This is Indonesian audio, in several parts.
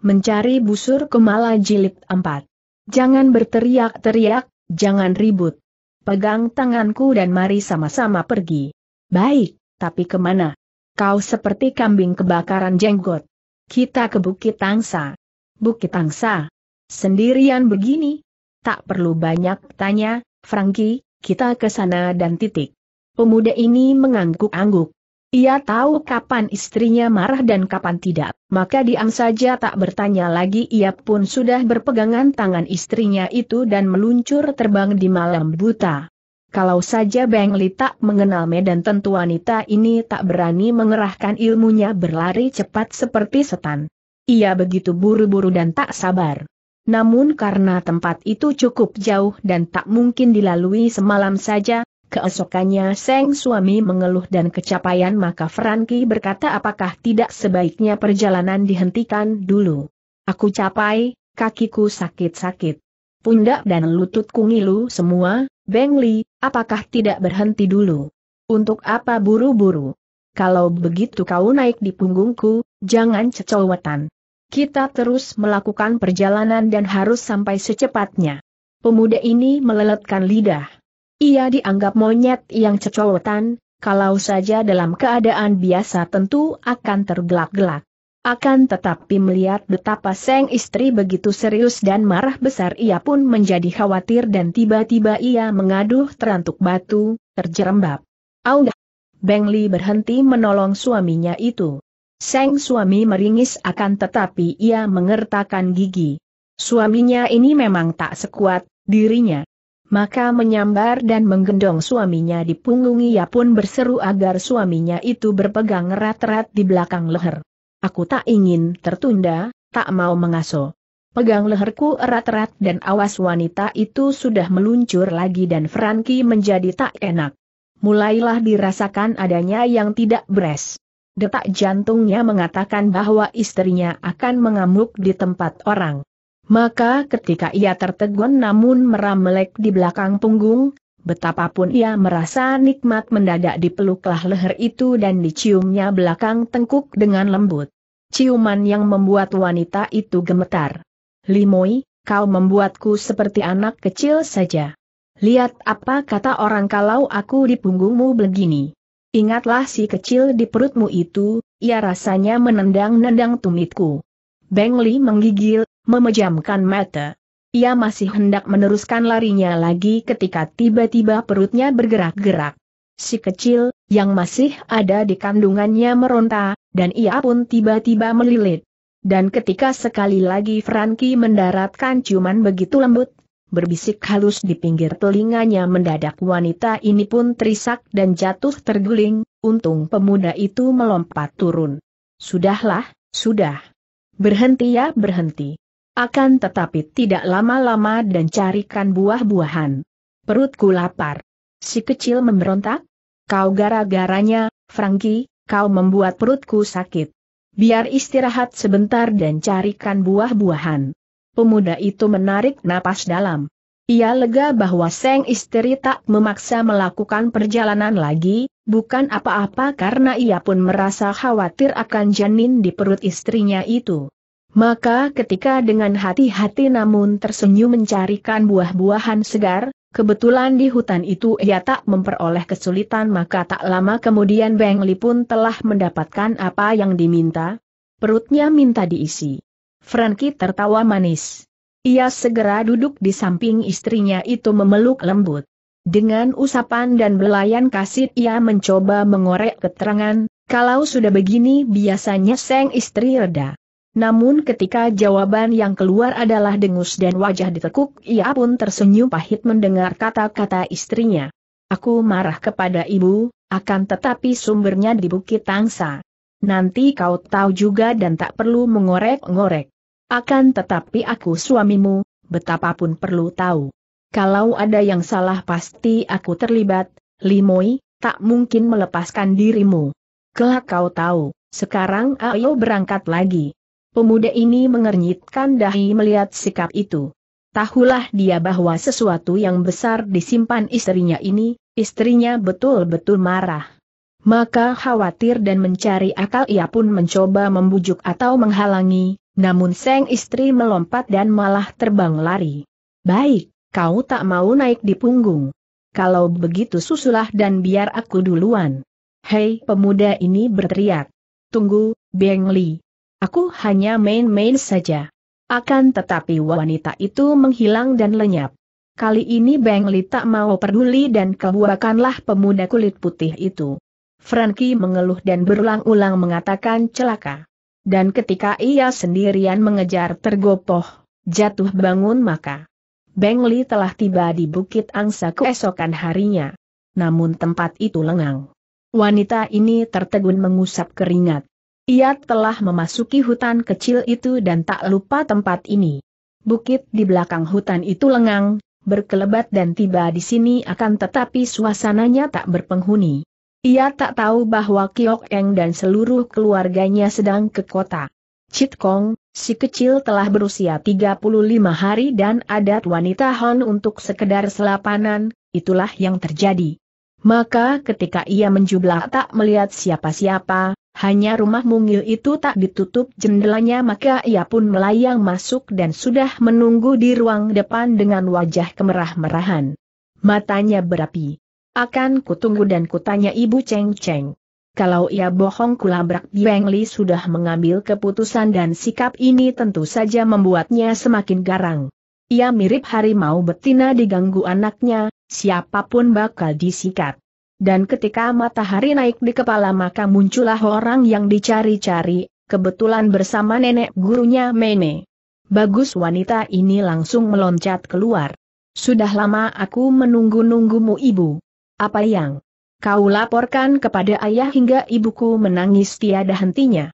Mencari busur kemala jilid 4. Jangan berteriak-teriak, jangan ribut. Pegang tanganku dan mari sama-sama pergi. Baik, tapi kemana? Kau seperti kambing kebakaran jenggot. Kita ke Bukit Tangsa. Bukit Tangsa. Sendirian begini? Tak perlu banyak tanya, Frankie, kita ke sana dan titik. Pemuda ini mengangguk-angguk. Ia tahu kapan istrinya marah dan kapan tidak, maka diam saja tak bertanya lagi ia pun sudah berpegangan tangan istrinya itu dan meluncur terbang di malam buta. Kalau saja Beng Li tak mengenal medan tentu wanita ini tak berani mengerahkan ilmunya berlari cepat seperti setan. Ia begitu buru-buru dan tak sabar. Namun karena tempat itu cukup jauh dan tak mungkin dilalui semalam saja, Keesokannya Seng suami mengeluh dan kecapaian maka Franky berkata apakah tidak sebaiknya perjalanan dihentikan dulu. Aku capai, kakiku sakit-sakit. Pundak dan lututku ngilu semua, Beng Li, apakah tidak berhenti dulu? Untuk apa buru-buru? Kalau begitu kau naik di punggungku, jangan cecowetan. Kita terus melakukan perjalanan dan harus sampai secepatnya. Pemuda ini meleletkan lidah. Ia dianggap monyet yang cecowotan, kalau saja dalam keadaan biasa tentu akan tergelak-gelak. Akan tetapi melihat betapa sang istri begitu serius dan marah besar ia pun menjadi khawatir dan tiba-tiba ia mengaduh terantuk batu, terjerembab. Aungah! Beng Li berhenti menolong suaminya itu. Sang suami meringis akan tetapi ia mengertakkan gigi. Suaminya ini memang tak sekuat dirinya. Maka menyambar dan menggendong suaminya di punggung ia pun berseru agar suaminya itu berpegang erat-erat di belakang leher. Aku tak ingin tertunda, tak mau mengaso. Pegang leherku erat-erat dan awas wanita itu sudah meluncur lagi dan franky menjadi tak enak. Mulailah dirasakan adanya yang tidak beres. Detak jantungnya mengatakan bahwa istrinya akan mengamuk di tempat orang. Maka ketika ia tertegun namun meramelek di belakang punggung, betapapun ia merasa nikmat mendadak dipeluklah leher itu dan diciumnya belakang tengkuk dengan lembut. Ciuman yang membuat wanita itu gemetar. Limoi, kau membuatku seperti anak kecil saja. Lihat apa kata orang kalau aku di punggungmu begini. Ingatlah si kecil di perutmu itu, ia rasanya menendang-nendang tumitku. Beng Li menggigil, memejamkan mata. Ia masih hendak meneruskan larinya lagi ketika tiba-tiba perutnya bergerak-gerak. Si kecil, yang masih ada di kandungannya meronta, dan ia pun tiba-tiba melilit. Dan ketika sekali lagi Frankie mendaratkan ciuman begitu lembut, berbisik halus di pinggir telinganya mendadak wanita ini pun terisak dan jatuh terguling, untung pemuda itu melompat turun. Sudahlah, sudah. Berhenti ya berhenti. Akan tetapi tidak lama-lama dan carikan buah-buahan. Perutku lapar. Si kecil memberontak. Kau gara-garanya, Frankie, kau membuat perutku sakit. Biar istirahat sebentar dan carikan buah-buahan. Pemuda itu menarik napas dalam. Ia lega bahwa Seng istri tak memaksa melakukan perjalanan lagi, bukan apa-apa karena ia pun merasa khawatir akan janin di perut istrinya itu. Maka ketika dengan hati-hati namun tersenyum mencarikan buah-buahan segar, kebetulan di hutan itu ia tak memperoleh kesulitan maka tak lama kemudian Beng Li pun telah mendapatkan apa yang diminta. Perutnya minta diisi. Frankie tertawa manis. Ia segera duduk di samping istrinya itu memeluk lembut. Dengan usapan dan belayan kasih ia mencoba mengorek keterangan, kalau sudah begini biasanya seng istri reda. Namun ketika jawaban yang keluar adalah dengus dan wajah ditekuk, ia pun tersenyum pahit mendengar kata-kata istrinya. Aku marah kepada ibu, akan tetapi sumbernya di Bukit Tangsa. Nanti kau tahu juga dan tak perlu mengorek-ngorek. Akan tetapi aku suamimu, betapapun perlu tahu. Kalau ada yang salah pasti aku terlibat, Limoi, tak mungkin melepaskan dirimu. Kelak kau tahu, sekarang ayo berangkat lagi. Pemuda ini mengernyitkan dahi melihat sikap itu. Tahulah dia bahwa sesuatu yang besar disimpan istrinya ini, istrinya betul-betul marah. Maka khawatir dan mencari akal ia pun mencoba membujuk atau menghalangi, namun sang istri melompat dan malah terbang lari. Baik, kau tak mau naik di punggung. Kalau begitu susulah dan biar aku duluan. Hei pemuda ini berteriak. Tunggu, Beng Li, Aku hanya main-main saja. Akan tetapi wanita itu menghilang dan lenyap. Kali ini Beng Li tak mau peduli dan kebuakanlah pemuda kulit putih itu. Frankie mengeluh dan berulang-ulang mengatakan celaka. Dan ketika ia sendirian mengejar tergopoh, jatuh bangun maka. Beng Li telah tiba di Bukit Angsa keesokan harinya. Namun tempat itu lengang. Wanita ini tertegun mengusap keringat. Ia telah memasuki hutan kecil itu dan tak lupa tempat ini. Bukit di belakang hutan itu lengang, berkelebat dan tiba di sini akan tetapi suasananya tak berpenghuni. Ia tak tahu bahwa Kiok Eng dan seluruh keluarganya sedang ke kota. Chit Kong, si kecil telah berusia 35 hari dan adat wanita Hon untuk sekedar selapanan, itulah yang terjadi. Maka ketika ia menjublah tak melihat siapa-siapa, hanya rumah mungil itu tak ditutup jendelanya maka ia pun melayang masuk dan sudah menunggu di ruang depan dengan wajah kemerah-merahan. Matanya berapi. Akan kutunggu dan kutanya Ibu Cheng Cheng. Kalau ia bohong kulabrak Biang Li sudah mengambil keputusan dan sikap ini tentu saja membuatnya semakin garang. Ia mirip harimau betina diganggu anaknya, siapapun bakal disikat dan ketika matahari naik di kepala maka muncullah orang yang dicari-cari, kebetulan bersama nenek gurunya Mene. Bagus wanita ini langsung meloncat keluar. Sudah lama aku menunggu-nunggumu ibu. Apa yang kau laporkan kepada ayah hingga ibuku menangis tiada hentinya?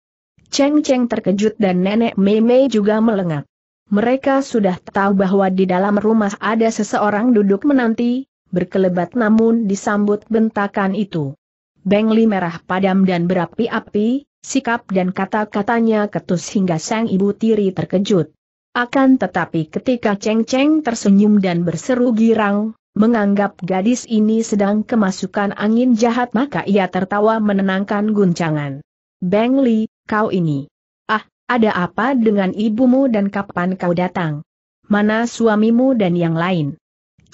Ceng Ceng terkejut dan nenek Meme juga melengak. Mereka sudah tahu bahwa di dalam rumah ada seseorang duduk menanti, berkelebat namun disambut bentakan itu. Bengli merah padam dan berapi-api, sikap dan kata-katanya ketus hingga sang ibu tiri terkejut. Akan tetapi ketika Cheng Cheng tersenyum dan berseru girang, menganggap gadis ini sedang kemasukan angin jahat maka ia tertawa menenangkan guncangan. Bengli, kau ini. Ah, ada apa dengan ibumu dan kapan kau datang? Mana suamimu dan yang lain?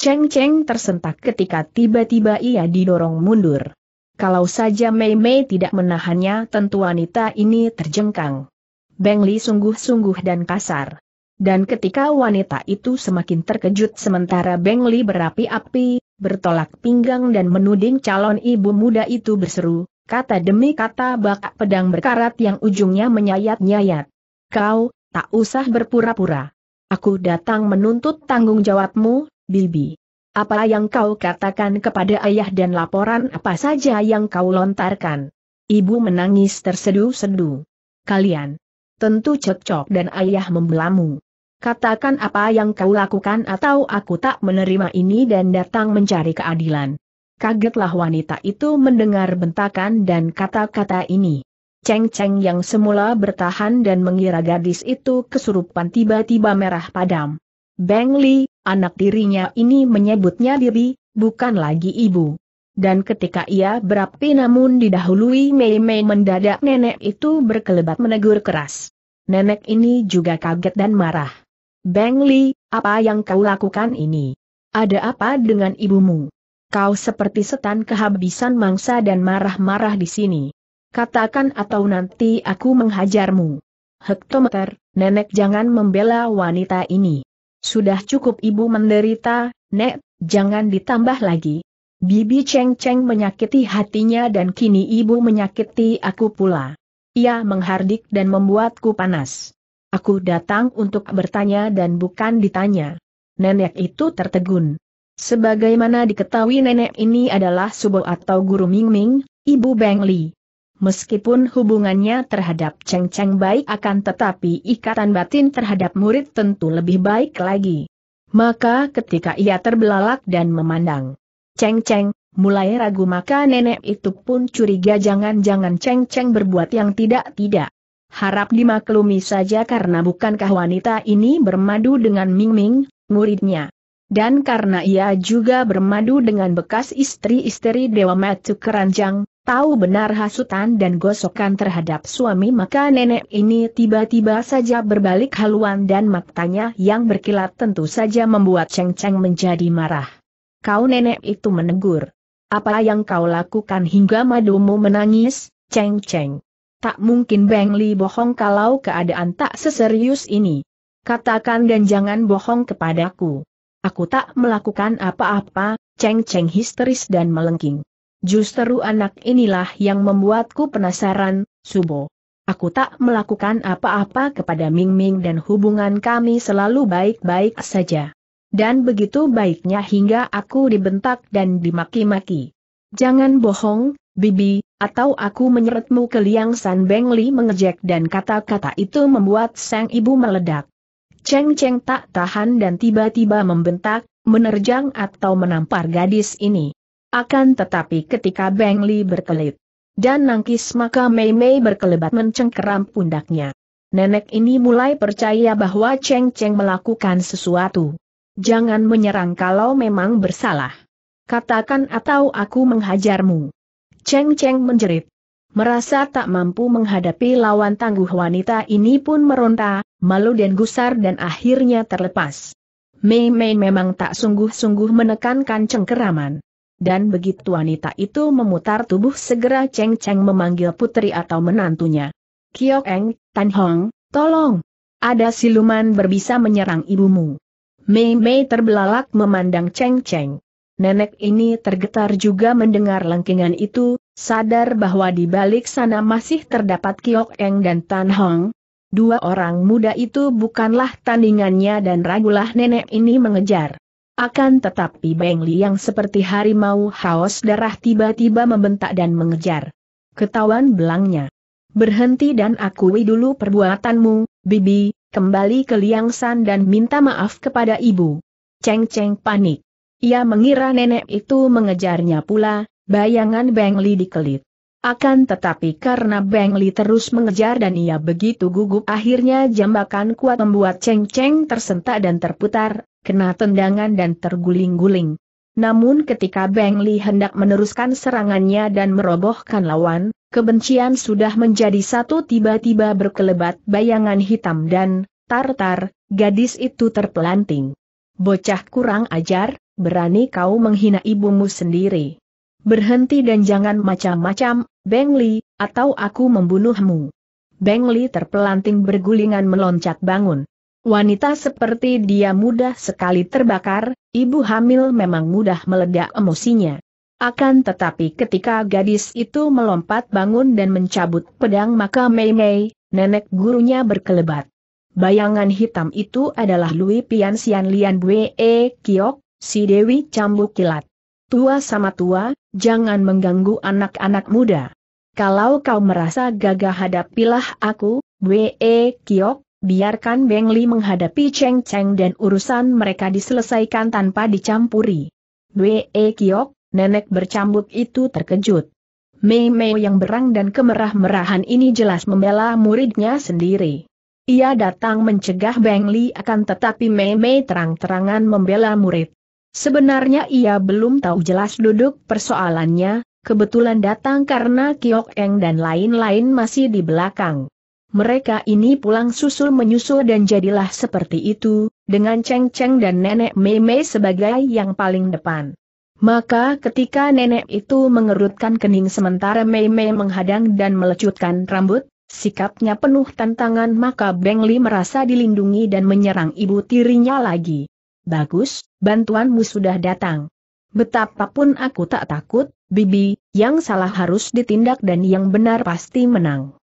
Cheng Cheng tersentak ketika tiba-tiba ia didorong mundur. Kalau saja Mei Mei tidak menahannya tentu wanita ini terjengkang. Beng Li sungguh-sungguh dan kasar. Dan ketika wanita itu semakin terkejut sementara Beng Li berapi-api, bertolak pinggang dan menuding calon ibu muda itu berseru, kata demi kata bak pedang berkarat yang ujungnya menyayat-nyayat. Kau, tak usah berpura-pura. Aku datang menuntut tanggung jawabmu, Bibi. Apa yang kau katakan kepada ayah dan laporan apa saja yang kau lontarkan? Ibu menangis tersedu sedu. Kalian. Tentu cekcok dan ayah membelamu. Katakan apa yang kau lakukan atau aku tak menerima ini dan datang mencari keadilan. Kagetlah wanita itu mendengar bentakan dan kata-kata ini. Ceng Ceng yang semula bertahan dan mengira gadis itu kesurupan tiba-tiba merah padam. Beng Li, Anak dirinya ini menyebutnya bibi, bukan lagi ibu. Dan ketika ia berapi namun didahului Mei Mei mendadak nenek itu berkelebat menegur keras. Nenek ini juga kaget dan marah. Beng Li, apa yang kau lakukan ini? Ada apa dengan ibumu? Kau seperti setan kehabisan mangsa dan marah-marah di sini. Katakan atau nanti aku menghajarmu. Hektometer, nenek jangan membela wanita ini. Sudah cukup ibu menderita, Nek, jangan ditambah lagi. Bibi Cheng Cheng menyakiti hatinya dan kini ibu menyakiti aku pula. Ia menghardik dan membuatku panas. Aku datang untuk bertanya dan bukan ditanya. Nenek itu tertegun. Sebagaimana diketahui nenek ini adalah subo atau guru Ming Ming, Ibu Beng Li meskipun hubungannya terhadap Cheng Cheng baik akan tetapi ikatan batin terhadap murid tentu lebih baik lagi. Maka ketika ia terbelalak dan memandang Cheng Cheng, mulai ragu maka nenek itu pun curiga jangan-jangan Cheng Cheng berbuat yang tidak-tidak. Harap dimaklumi saja karena bukankah wanita ini bermadu dengan Ming Ming, muridnya. Dan karena ia juga bermadu dengan bekas istri-istri Dewa Matu Keranjang, Tahu benar hasutan dan gosokan terhadap suami maka nenek ini tiba-tiba saja berbalik haluan dan matanya yang berkilat tentu saja membuat Cheng Cheng menjadi marah. Kau nenek itu menegur. Apa yang kau lakukan hingga madumu menangis, Cheng Cheng? Tak mungkin Beng Li bohong kalau keadaan tak seserius ini. Katakan dan jangan bohong kepadaku. Aku tak melakukan apa-apa, Cheng Cheng histeris dan melengking. Justru anak inilah yang membuatku penasaran, Subo. Aku tak melakukan apa-apa kepada Ming Ming dan hubungan kami selalu baik-baik saja. Dan begitu baiknya hingga aku dibentak dan dimaki-maki. Jangan bohong, Bibi, atau aku menyeretmu ke liang San Bengli mengejek dan kata-kata itu membuat sang ibu meledak. Cheng Cheng tak tahan dan tiba-tiba membentak, menerjang atau menampar gadis ini. Akan tetapi ketika Beng Li berkelit dan nangkis maka Mei Mei berkelebat mencengkeram pundaknya. Nenek ini mulai percaya bahwa Cheng Cheng melakukan sesuatu. Jangan menyerang kalau memang bersalah. Katakan atau aku menghajarmu. Cheng Cheng menjerit. Merasa tak mampu menghadapi lawan tangguh wanita ini pun meronta, malu dan gusar dan akhirnya terlepas. Mei Mei memang tak sungguh-sungguh menekankan cengkeraman dan begitu wanita itu memutar tubuh segera Cheng Cheng memanggil putri atau menantunya. Kiok Eng, Tan Hong, tolong. Ada siluman berbisa menyerang ibumu. Mei Mei terbelalak memandang Cheng Cheng. Nenek ini tergetar juga mendengar lengkingan itu, sadar bahwa di balik sana masih terdapat Kiok Eng dan Tan Hong. Dua orang muda itu bukanlah tandingannya dan ragulah nenek ini mengejar. Akan tetapi Beng Li yang seperti harimau haus darah tiba-tiba membentak dan mengejar. Ketahuan belangnya. Berhenti dan akui dulu perbuatanmu, Bibi, kembali ke Liang San dan minta maaf kepada ibu. Cheng Cheng panik. Ia mengira nenek itu mengejarnya pula, bayangan Beng Li dikelit. Akan tetapi karena Beng Li terus mengejar dan ia begitu gugup akhirnya jambakan kuat membuat Cheng Cheng tersentak dan terputar, kena tendangan dan terguling-guling. Namun ketika Beng Li hendak meneruskan serangannya dan merobohkan lawan, kebencian sudah menjadi satu tiba-tiba berkelebat bayangan hitam dan, tartar, gadis itu terpelanting. Bocah kurang ajar, berani kau menghina ibumu sendiri. Berhenti dan jangan macam-macam, Beng Li, atau aku membunuhmu. Beng Li terpelanting bergulingan meloncat bangun. Wanita seperti dia mudah sekali terbakar, ibu hamil memang mudah meledak emosinya. Akan tetapi ketika gadis itu melompat bangun dan mencabut pedang maka Mei Mei, nenek gurunya berkelebat. Bayangan hitam itu adalah Lui Pian Sian Lian Bue E Kiok, si Dewi Cambuk Kilat. Tua sama tua, jangan mengganggu anak-anak muda. Kalau kau merasa gagah hadapilah aku, Bwe e Kiok, biarkan Beng Li menghadapi Cheng Cheng dan urusan mereka diselesaikan tanpa dicampuri. Dwe E Kiok, nenek bercambuk itu terkejut. Mei Mei yang berang dan kemerah-merahan ini jelas membela muridnya sendiri. Ia datang mencegah Beng Li akan tetapi Mei Mei terang-terangan membela murid. Sebenarnya ia belum tahu jelas duduk persoalannya, kebetulan datang karena Kiok Eng dan lain-lain masih di belakang. Mereka ini pulang susul menyusul dan jadilah seperti itu, dengan Cheng Cheng dan Nenek Mei Mei sebagai yang paling depan. Maka ketika nenek itu mengerutkan kening sementara Mei Mei menghadang dan melecutkan rambut, sikapnya penuh tantangan maka Beng Li merasa dilindungi dan menyerang ibu tirinya lagi. Bagus, bantuanmu sudah datang. Betapapun aku tak takut, Bibi, yang salah harus ditindak dan yang benar pasti menang.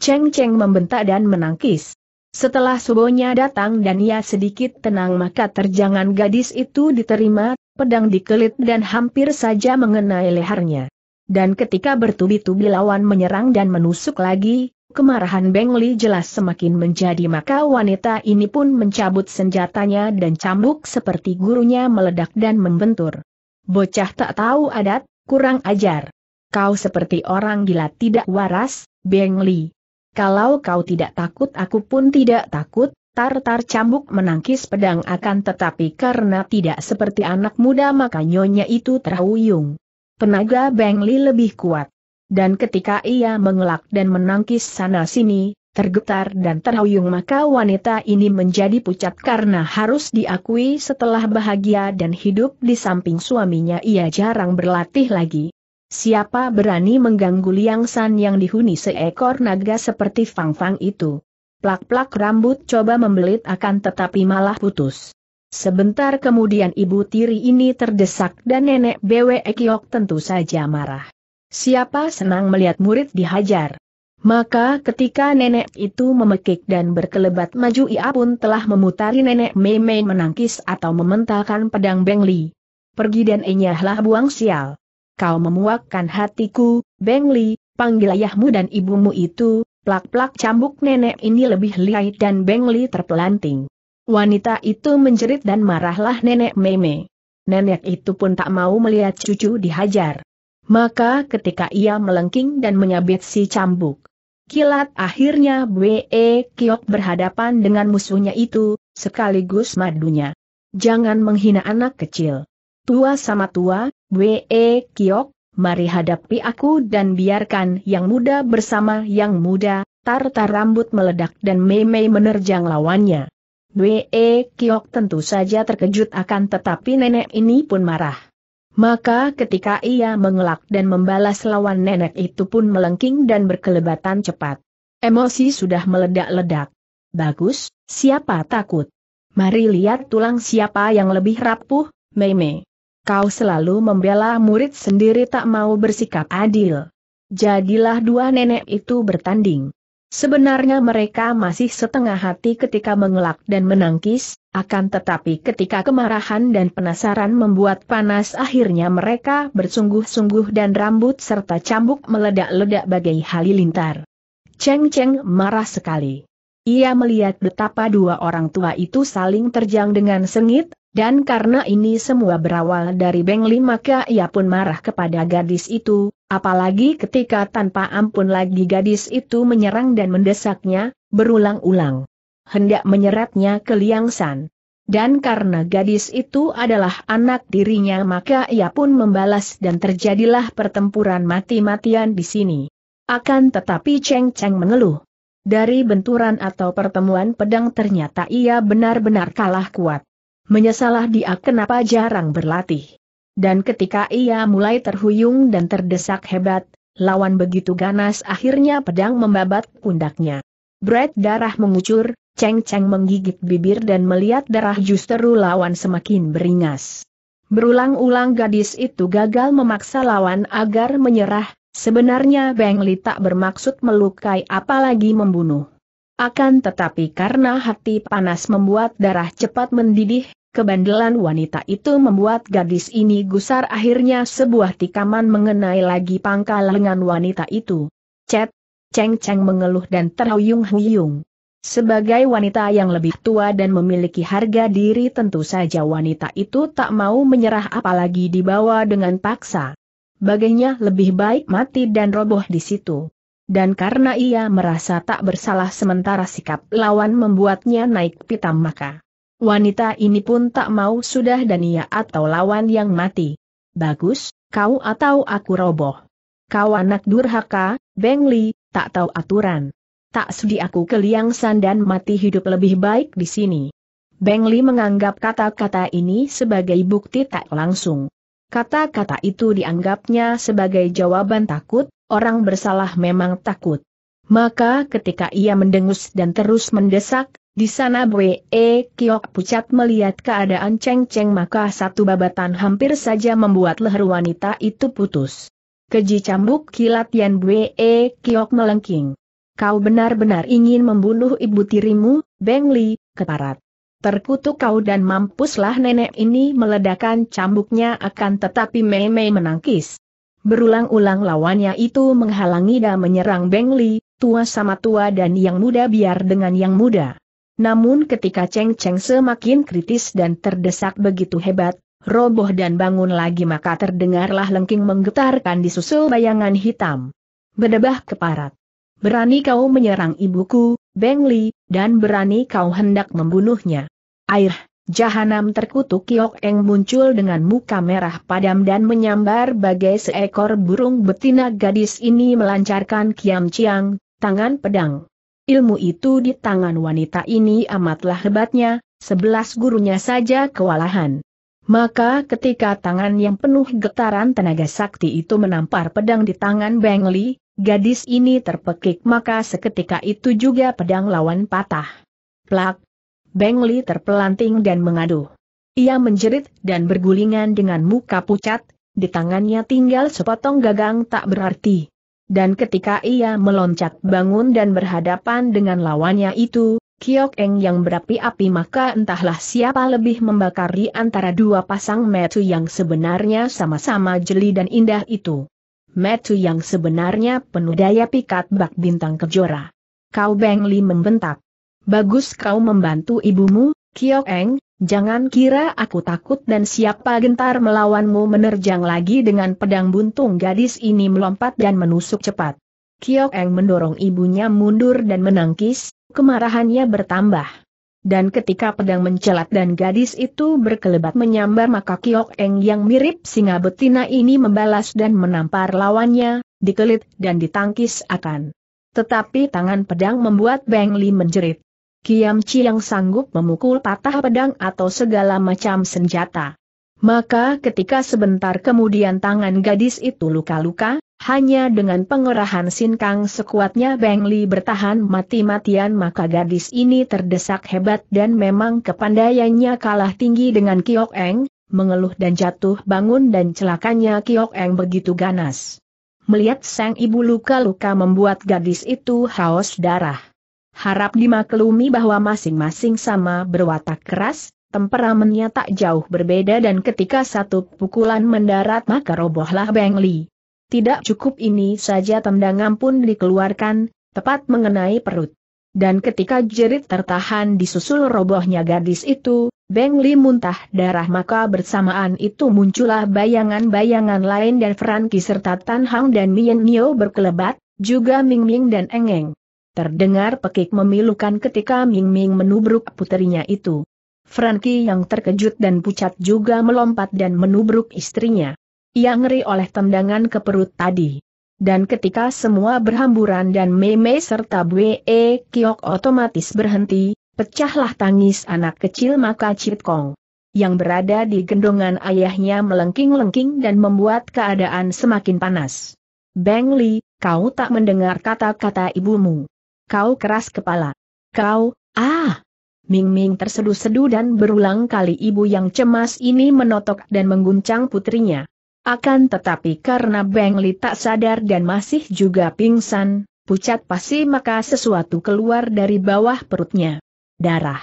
Cheng Cheng membentak dan menangkis. Setelah subonya datang dan ia sedikit tenang maka terjangan gadis itu diterima, pedang dikelit dan hampir saja mengenai lehernya. Dan ketika bertubi-tubi lawan menyerang dan menusuk lagi, kemarahan Beng Li jelas semakin menjadi maka wanita ini pun mencabut senjatanya dan cambuk seperti gurunya meledak dan membentur. Bocah tak tahu adat, kurang ajar. Kau seperti orang gila tidak waras, Beng Li. Kalau kau tidak takut aku pun tidak takut, Tartar cambuk menangkis pedang akan tetapi karena tidak seperti anak muda maka nyonya itu terhuyung. Penaga Bengli lebih kuat. Dan ketika ia mengelak dan menangkis sana-sini, tergetar dan terhuyung maka wanita ini menjadi pucat karena harus diakui setelah bahagia dan hidup di samping suaminya ia jarang berlatih lagi. Siapa berani mengganggu Liang San yang dihuni seekor naga seperti Fang Fang itu? Plak-plak rambut coba membelit akan tetapi malah putus. Sebentar kemudian ibu tiri ini terdesak dan nenek Bwe Kiok tentu saja marah. Siapa senang melihat murid dihajar? Maka ketika nenek itu memekik dan berkelebat maju ia pun telah memutari nenek Mei Mei menangkis atau mementalkan pedang Bengli. Pergi dan enyahlah buang sial kau memuakkan hatiku, Bengli. panggil ayahmu dan ibumu itu, plak-plak cambuk nenek ini lebih lihai dan Bengli terpelanting. Wanita itu menjerit dan marahlah nenek Meme. Nenek itu pun tak mau melihat cucu dihajar. Maka ketika ia melengking dan menyabet si cambuk, kilat akhirnya Bwe Kiok berhadapan dengan musuhnya itu, sekaligus madunya. Jangan menghina anak kecil. Tua sama tua, W.E. Kiok, mari hadapi aku dan biarkan yang muda bersama yang muda, tartar rambut meledak dan mei menerjang lawannya. W.E. Kiok tentu saja terkejut akan tetapi nenek ini pun marah. Maka ketika ia mengelak dan membalas lawan nenek itu pun melengking dan berkelebatan cepat. Emosi sudah meledak-ledak. Bagus, siapa takut? Mari lihat tulang siapa yang lebih rapuh, Meme. Kau selalu membela murid sendiri tak mau bersikap adil. Jadilah dua nenek itu bertanding. Sebenarnya mereka masih setengah hati ketika mengelak dan menangkis, akan tetapi ketika kemarahan dan penasaran membuat panas akhirnya mereka bersungguh-sungguh dan rambut serta cambuk meledak-ledak bagai halilintar. Cheng Cheng marah sekali. Ia melihat betapa dua orang tua itu saling terjang dengan sengit, dan karena ini semua berawal dari Bengli maka ia pun marah kepada gadis itu, apalagi ketika tanpa ampun lagi gadis itu menyerang dan mendesaknya, berulang-ulang. Hendak menyeretnya ke Liang San. Dan karena gadis itu adalah anak dirinya maka ia pun membalas dan terjadilah pertempuran mati-matian di sini. Akan tetapi Cheng Cheng mengeluh. Dari benturan atau pertemuan pedang ternyata ia benar-benar kalah kuat. Menyesalah dia kenapa jarang berlatih. Dan ketika ia mulai terhuyung dan terdesak hebat, lawan begitu ganas akhirnya pedang membabat pundaknya. Brad darah mengucur, ceng-ceng menggigit bibir dan melihat darah justru lawan semakin beringas. Berulang-ulang gadis itu gagal memaksa lawan agar menyerah, sebenarnya Beng Li tak bermaksud melukai apalagi membunuh. Akan tetapi karena hati panas membuat darah cepat mendidih, Kebandelan wanita itu membuat gadis ini gusar akhirnya sebuah tikaman mengenai lagi pangkal lengan wanita itu. Cet, Ceng Ceng mengeluh dan terhuyung-huyung. Sebagai wanita yang lebih tua dan memiliki harga diri tentu saja wanita itu tak mau menyerah apalagi dibawa dengan paksa. Baginya lebih baik mati dan roboh di situ. Dan karena ia merasa tak bersalah sementara sikap lawan membuatnya naik pitam maka. Wanita ini pun tak mau sudah dan ia atau lawan yang mati. Bagus, kau atau aku roboh. Kau anak durhaka, Bengli, tak tahu aturan. Tak sudi aku keliangsan dan mati hidup lebih baik di sini. Bengli menganggap kata-kata ini sebagai bukti tak langsung. Kata-kata itu dianggapnya sebagai jawaban takut, orang bersalah memang takut. Maka ketika ia mendengus dan terus mendesak, di sana Bwe e Kiok pucat melihat keadaan Cheng Cheng maka satu babatan hampir saja membuat leher wanita itu putus. Keji cambuk kilat Yan Bwe e Kiok melengking. Kau benar-benar ingin membunuh ibu tirimu, Beng Li, keparat. Terkutuk kau dan mampuslah nenek ini meledakan cambuknya akan tetapi Mei Mei menangkis. Berulang-ulang lawannya itu menghalangi dan menyerang Beng Li, tua sama tua dan yang muda biar dengan yang muda. Namun ketika Cheng Cheng semakin kritis dan terdesak begitu hebat, roboh dan bangun lagi maka terdengarlah lengking menggetarkan di disusul bayangan hitam. Bedebah keparat. Berani kau menyerang ibuku, Beng Li, dan berani kau hendak membunuhnya. Air, jahanam terkutuk Kiok Eng muncul dengan muka merah padam dan menyambar bagai seekor burung betina gadis ini melancarkan kiam ciang, tangan pedang ilmu itu di tangan wanita ini amatlah hebatnya, sebelas gurunya saja kewalahan. Maka ketika tangan yang penuh getaran tenaga sakti itu menampar pedang di tangan Beng Li, gadis ini terpekik maka seketika itu juga pedang lawan patah. Plak! Beng Li terpelanting dan mengaduh. Ia menjerit dan bergulingan dengan muka pucat, di tangannya tinggal sepotong gagang tak berarti dan ketika ia meloncat bangun dan berhadapan dengan lawannya itu, Kiok Eng yang berapi-api maka entahlah siapa lebih membakar di antara dua pasang metu yang sebenarnya sama-sama jeli dan indah itu. Metu yang sebenarnya penuh daya pikat bak bintang kejora. Kau Beng Li membentak. Bagus kau membantu ibumu, Kiok Eng, Jangan kira aku takut dan siapa gentar melawanmu menerjang lagi dengan pedang buntung gadis ini melompat dan menusuk cepat. Kiok Eng mendorong ibunya mundur dan menangkis, kemarahannya bertambah. Dan ketika pedang mencelat dan gadis itu berkelebat menyambar maka Kiok Eng yang mirip singa betina ini membalas dan menampar lawannya, dikelit dan ditangkis akan. Tetapi tangan pedang membuat Beng Li menjerit. Kiam yang sanggup memukul patah pedang atau segala macam senjata. Maka ketika sebentar kemudian tangan gadis itu luka-luka, hanya dengan pengerahan sinkang sekuatnya Beng Li bertahan mati-matian maka gadis ini terdesak hebat dan memang kepandaiannya kalah tinggi dengan Kiok Eng, mengeluh dan jatuh bangun dan celakanya Kiok Eng begitu ganas. Melihat sang ibu luka-luka membuat gadis itu haus darah. Harap dimaklumi bahwa masing-masing sama berwatak keras, temperamennya tak jauh berbeda dan ketika satu pukulan mendarat maka robohlah Beng Li. Tidak cukup ini saja tendangan pun dikeluarkan, tepat mengenai perut. Dan ketika jerit tertahan disusul robohnya gadis itu, Beng Li muntah darah maka bersamaan itu muncullah bayangan-bayangan lain dan Franky serta Tan Hang dan Mian Nio berkelebat, juga Ming Ming dan Eng Eng. Terdengar pekik memilukan ketika Ming Ming menubruk putrinya itu. Frankie yang terkejut dan pucat juga melompat dan menubruk istrinya. Ia ngeri oleh tendangan ke perut tadi. Dan ketika semua berhamburan dan Meme serta Bwe Kiok otomatis berhenti, pecahlah tangis anak kecil maka Cit Kong. Yang berada di gendongan ayahnya melengking-lengking dan membuat keadaan semakin panas. Bang Li, kau tak mendengar kata-kata ibumu kau keras kepala. Kau, ah! Ming Ming terseduh-seduh dan berulang kali ibu yang cemas ini menotok dan mengguncang putrinya. Akan tetapi karena Beng Li tak sadar dan masih juga pingsan, pucat pasti maka sesuatu keluar dari bawah perutnya. Darah.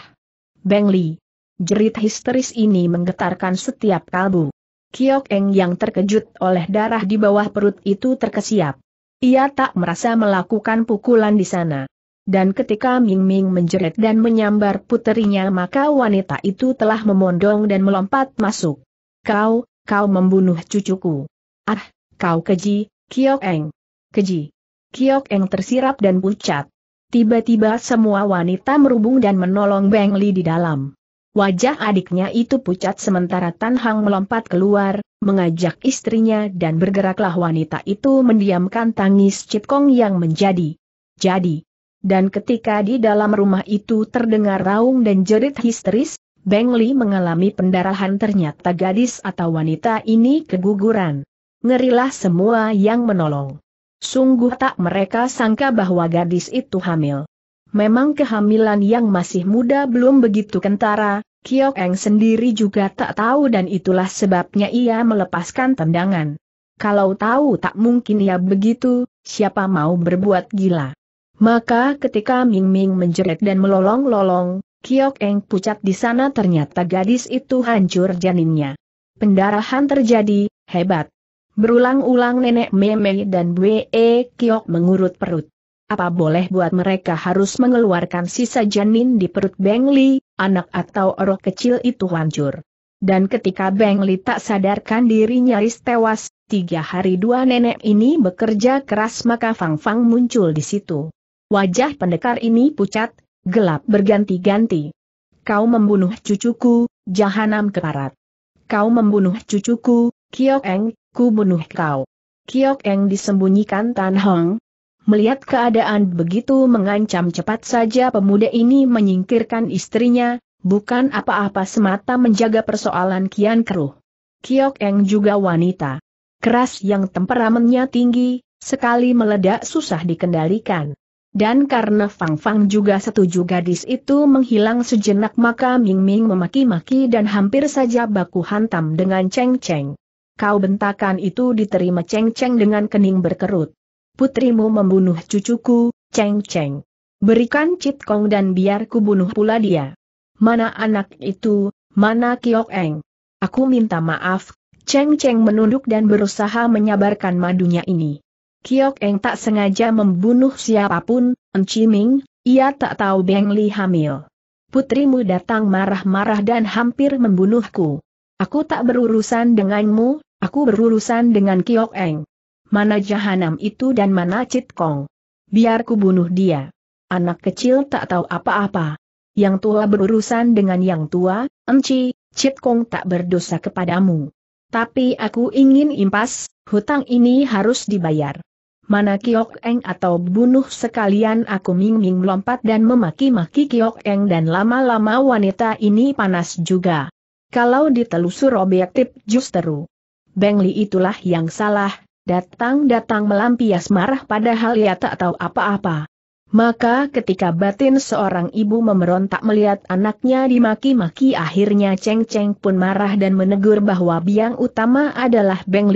Beng Li. Jerit histeris ini menggetarkan setiap kalbu. Kiok Eng yang terkejut oleh darah di bawah perut itu terkesiap. Ia tak merasa melakukan pukulan di sana dan ketika Ming Ming menjerit dan menyambar puterinya maka wanita itu telah memondong dan melompat masuk. Kau, kau membunuh cucuku. Ah, kau keji, Kiok Eng. Keji. Kiok Eng tersirap dan pucat. Tiba-tiba semua wanita merubung dan menolong Beng Li di dalam. Wajah adiknya itu pucat sementara Tan Hang melompat keluar, mengajak istrinya dan bergeraklah wanita itu mendiamkan tangis Cipkong Kong yang menjadi. Jadi, dan ketika di dalam rumah itu terdengar raung dan jerit histeris, Beng Li mengalami pendarahan ternyata gadis atau wanita ini keguguran. Ngerilah semua yang menolong. Sungguh tak mereka sangka bahwa gadis itu hamil. Memang kehamilan yang masih muda belum begitu kentara, Kiok Eng sendiri juga tak tahu dan itulah sebabnya ia melepaskan tendangan. Kalau tahu tak mungkin ia begitu, siapa mau berbuat gila. Maka ketika Ming Ming menjerit dan melolong-lolong, Kiok Eng pucat di sana ternyata gadis itu hancur janinnya. Pendarahan terjadi, hebat. Berulang-ulang nenek Meme dan Bwe Kiok mengurut perut. Apa boleh buat mereka harus mengeluarkan sisa janin di perut Beng Li, anak atau roh kecil itu hancur. Dan ketika Beng Li tak sadarkan diri nyaris tewas, tiga hari dua nenek ini bekerja keras maka Fang Fang muncul di situ. Wajah pendekar ini pucat, gelap berganti-ganti. Kau membunuh cucuku, jahanam keparat. Kau membunuh cucuku, Kiok Eng, ku bunuh kau. Kiok Eng disembunyikan Tan Hong. Melihat keadaan begitu mengancam cepat saja pemuda ini menyingkirkan istrinya, bukan apa-apa semata menjaga persoalan Kian Keruh. Kiok Eng juga wanita. Keras yang temperamennya tinggi, sekali meledak susah dikendalikan. Dan karena Fang Fang juga setuju gadis itu menghilang sejenak maka Ming Ming memaki-maki dan hampir saja baku hantam dengan Cheng Cheng. Kau bentakan itu diterima Cheng Cheng dengan kening berkerut. Putrimu membunuh cucuku, Cheng Cheng. Berikan Cit Kong dan biar ku bunuh pula dia. Mana anak itu, mana Kiok Eng. Aku minta maaf, Cheng Cheng menunduk dan berusaha menyabarkan madunya ini. Kiok Eng tak sengaja membunuh siapapun, Enciming, ia tak tahu Beng Li hamil. Putrimu datang marah-marah dan hampir membunuhku. Aku tak berurusan denganmu, aku berurusan dengan Kiok Eng. Mana jahanam itu dan mana Cit Kong. Biar ku bunuh dia. Anak kecil tak tahu apa-apa. Yang tua berurusan dengan yang tua, Enci, Cit Kong tak berdosa kepadamu. Tapi aku ingin impas, hutang ini harus dibayar. Mana Kiok Eng atau bunuh sekalian aku Ming Ming lompat dan memaki-maki Kiok Eng dan lama-lama wanita ini panas juga. Kalau ditelusur objektif justru. Beng itulah yang salah, datang-datang melampias marah padahal ia tak tahu apa-apa. Maka ketika batin seorang ibu memberontak melihat anaknya dimaki-maki akhirnya Cheng Cheng pun marah dan menegur bahwa biang utama adalah Beng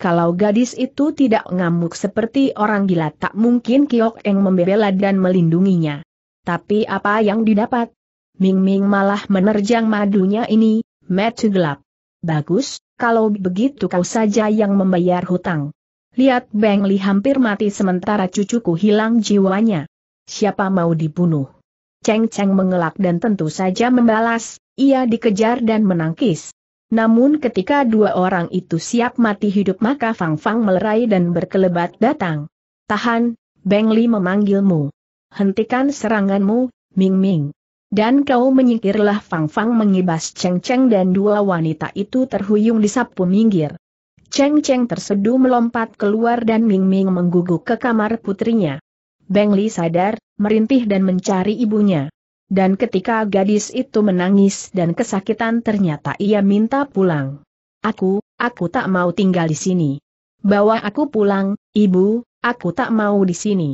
kalau gadis itu tidak ngamuk seperti orang gila tak mungkin Kiok Eng membela dan melindunginya. Tapi apa yang didapat? Ming Ming malah menerjang madunya ini, metu gelap. Bagus, kalau begitu kau saja yang membayar hutang. Lihat Beng Li hampir mati sementara cucuku hilang jiwanya. Siapa mau dibunuh? Cheng Cheng mengelak dan tentu saja membalas, ia dikejar dan menangkis. Namun ketika dua orang itu siap mati hidup maka Fang Fang melerai dan berkelebat datang. Tahan, Beng Li memanggilmu. Hentikan seranganmu, Ming Ming. Dan kau menyingkirlah Fang Fang mengibas Cheng Cheng dan dua wanita itu terhuyung di sapu minggir. Cheng Cheng terseduh melompat keluar dan Ming Ming mengguguk ke kamar putrinya. Beng Li sadar, merintih dan mencari ibunya. Dan ketika gadis itu menangis dan kesakitan ternyata ia minta pulang. Aku, aku tak mau tinggal di sini. Bawa aku pulang, ibu, aku tak mau di sini.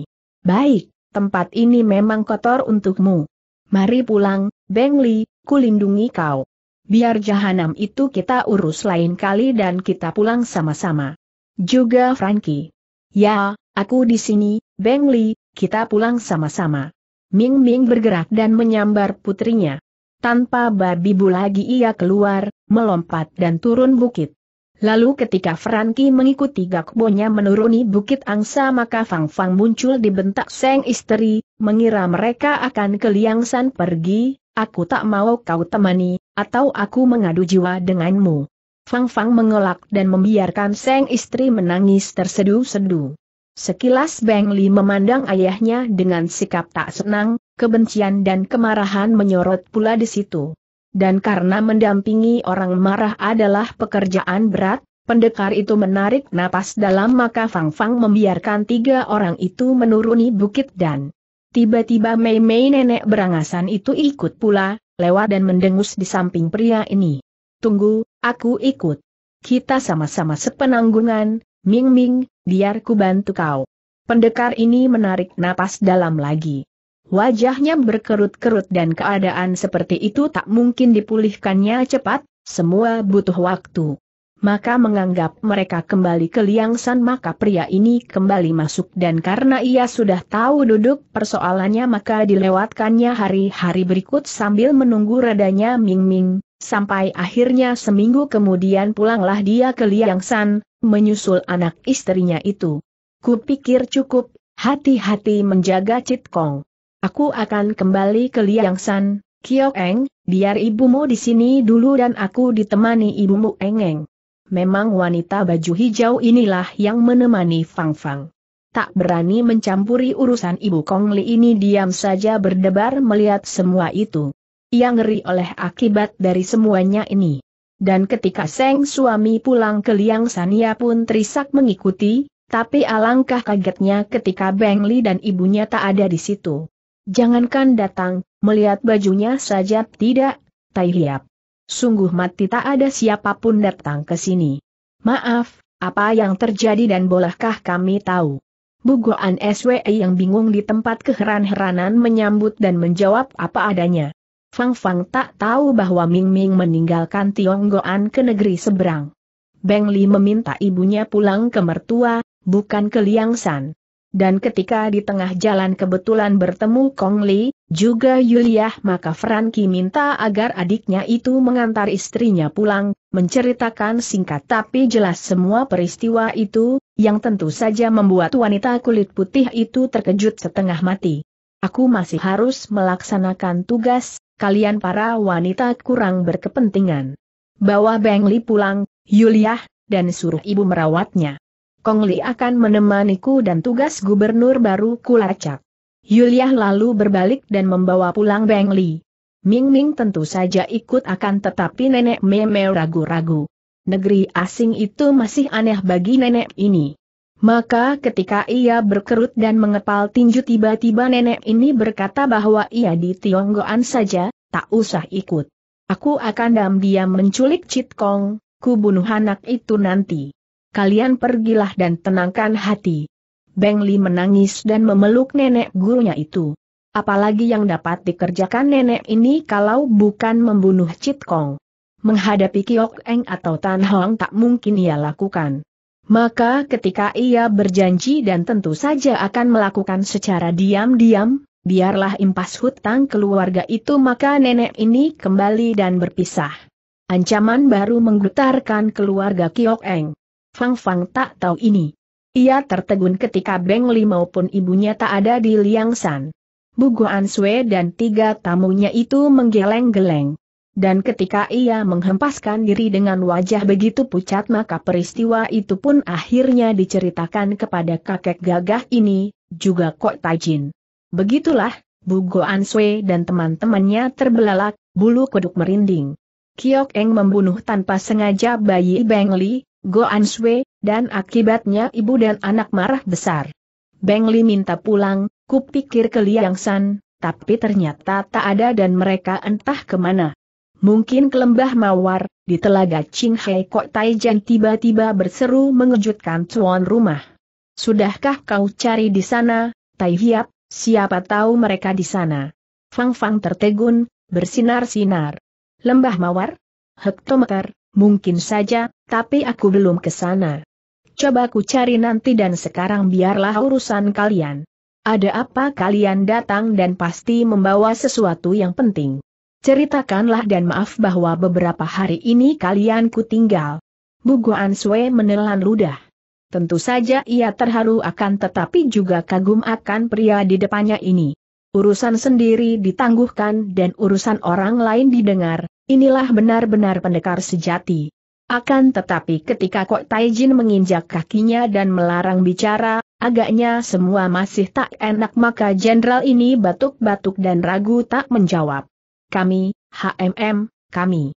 Baik, tempat ini memang kotor untukmu. Mari pulang, Beng Li, kulindungi kau. Biar jahanam itu kita urus lain kali dan kita pulang sama-sama. Juga Frankie. Ya, aku di sini, Beng Li, kita pulang sama-sama. Ming Ming bergerak dan menyambar putrinya. Tanpa babi bu lagi ia keluar, melompat dan turun bukit. Lalu ketika Franky mengikuti Gakbonya menuruni bukit angsa maka Fang Fang muncul di bentak Seng istri, mengira mereka akan ke San pergi, aku tak mau kau temani, atau aku mengadu jiwa denganmu. Fang Fang mengelak dan membiarkan Seng istri menangis terseduh-seduh. Sekilas Beng Li memandang ayahnya dengan sikap tak senang, kebencian dan kemarahan menyorot pula di situ. Dan karena mendampingi orang marah adalah pekerjaan berat, pendekar itu menarik napas dalam maka Fang Fang membiarkan tiga orang itu menuruni bukit dan tiba-tiba Mei Mei nenek berangasan itu ikut pula, lewat dan mendengus di samping pria ini. Tunggu, aku ikut. Kita sama-sama sepenanggungan, Ming Ming, biar ku bantu kau. Pendekar ini menarik napas dalam lagi. Wajahnya berkerut-kerut dan keadaan seperti itu tak mungkin dipulihkannya cepat, semua butuh waktu. Maka menganggap mereka kembali ke Liang San maka pria ini kembali masuk dan karena ia sudah tahu duduk persoalannya maka dilewatkannya hari-hari berikut sambil menunggu redanya Ming Ming, sampai akhirnya seminggu kemudian pulanglah dia ke Liang San, menyusul anak istrinya itu. Kupikir cukup, hati-hati menjaga Cit Kong. Aku akan kembali ke Liang San, Kiok Eng, biar ibumu di sini dulu dan aku ditemani ibumu Eng Eng. Memang wanita baju hijau inilah yang menemani Fang Fang. Tak berani mencampuri urusan ibu Kong Li ini diam saja berdebar melihat semua itu. Ia ngeri oleh akibat dari semuanya ini dan ketika Seng suami pulang ke Liang Sania pun terisak mengikuti, tapi alangkah kagetnya ketika Beng Li dan ibunya tak ada di situ. Jangankan datang, melihat bajunya saja tidak, Tai Liap. Sungguh mati tak ada siapapun datang ke sini. Maaf, apa yang terjadi dan bolehkah kami tahu? Bugoan SWE yang bingung di tempat keheran-heranan menyambut dan menjawab apa adanya. Fang Fang tak tahu bahwa Ming Ming meninggalkan Tionggoan ke negeri seberang. Beng Li meminta ibunya pulang ke mertua, bukan ke Liang San. Dan ketika di tengah jalan kebetulan bertemu Kong Li, juga Yuliah maka Franky minta agar adiknya itu mengantar istrinya pulang, menceritakan singkat tapi jelas semua peristiwa itu, yang tentu saja membuat wanita kulit putih itu terkejut setengah mati. Aku masih harus melaksanakan tugas, kalian para wanita kurang berkepentingan. Bawa Beng pulang, Yuliah, dan suruh ibu merawatnya. Kongli akan menemaniku dan tugas gubernur baru kulacak. Yuliah lalu berbalik dan membawa pulang Beng Li. Ming Ming tentu saja ikut akan tetapi nenek Meme ragu-ragu. Negeri asing itu masih aneh bagi nenek ini. Maka ketika ia berkerut dan mengepal tinju tiba-tiba nenek ini berkata bahwa ia di Tionggoan saja, tak usah ikut. Aku akan diam-diam menculik Chit Kong, ku bunuh anak itu nanti. Kalian pergilah dan tenangkan hati. Beng Li menangis dan memeluk nenek gurunya itu. Apalagi yang dapat dikerjakan nenek ini kalau bukan membunuh Chit Kong. Menghadapi Kiok Eng atau Tan Hong tak mungkin ia lakukan. Maka ketika ia berjanji dan tentu saja akan melakukan secara diam-diam, biarlah impas hutang keluarga itu maka nenek ini kembali dan berpisah. Ancaman baru menggetarkan keluarga Kiok Eng. Fang Fang tak tahu ini. Ia tertegun ketika Beng Li maupun ibunya tak ada di Liang San. Bu An Sui dan tiga tamunya itu menggeleng-geleng dan ketika ia menghempaskan diri dengan wajah begitu pucat maka peristiwa itu pun akhirnya diceritakan kepada kakek gagah ini, juga Kok Tajin. Begitulah, Bu Goan Sui dan teman-temannya terbelalak, bulu kuduk merinding. Kiok Eng membunuh tanpa sengaja bayi Beng Li, Go Sui, dan akibatnya ibu dan anak marah besar. Beng Li minta pulang, kupikir ke Liang San, tapi ternyata tak ada dan mereka entah kemana. Mungkin ke lembah mawar, di telaga Qinghai Kok Taijan tiba-tiba berseru mengejutkan tuan rumah. Sudahkah kau cari di sana, Tai Hiap, siapa tahu mereka di sana. Fang Fang tertegun, bersinar-sinar. Lembah mawar? Hektometer, mungkin saja, tapi aku belum ke sana. Coba ku cari nanti dan sekarang biarlah urusan kalian. Ada apa kalian datang dan pasti membawa sesuatu yang penting. Ceritakanlah dan maaf bahwa beberapa hari ini kalian ku tinggal. Guan Sue menelan ludah. Tentu saja ia terharu akan tetapi juga kagum akan pria di depannya ini. Urusan sendiri ditangguhkan dan urusan orang lain didengar, inilah benar-benar pendekar sejati. Akan tetapi ketika Kok Taijin menginjak kakinya dan melarang bicara, agaknya semua masih tak enak maka jenderal ini batuk-batuk dan ragu tak menjawab. Kami, HMM, kami.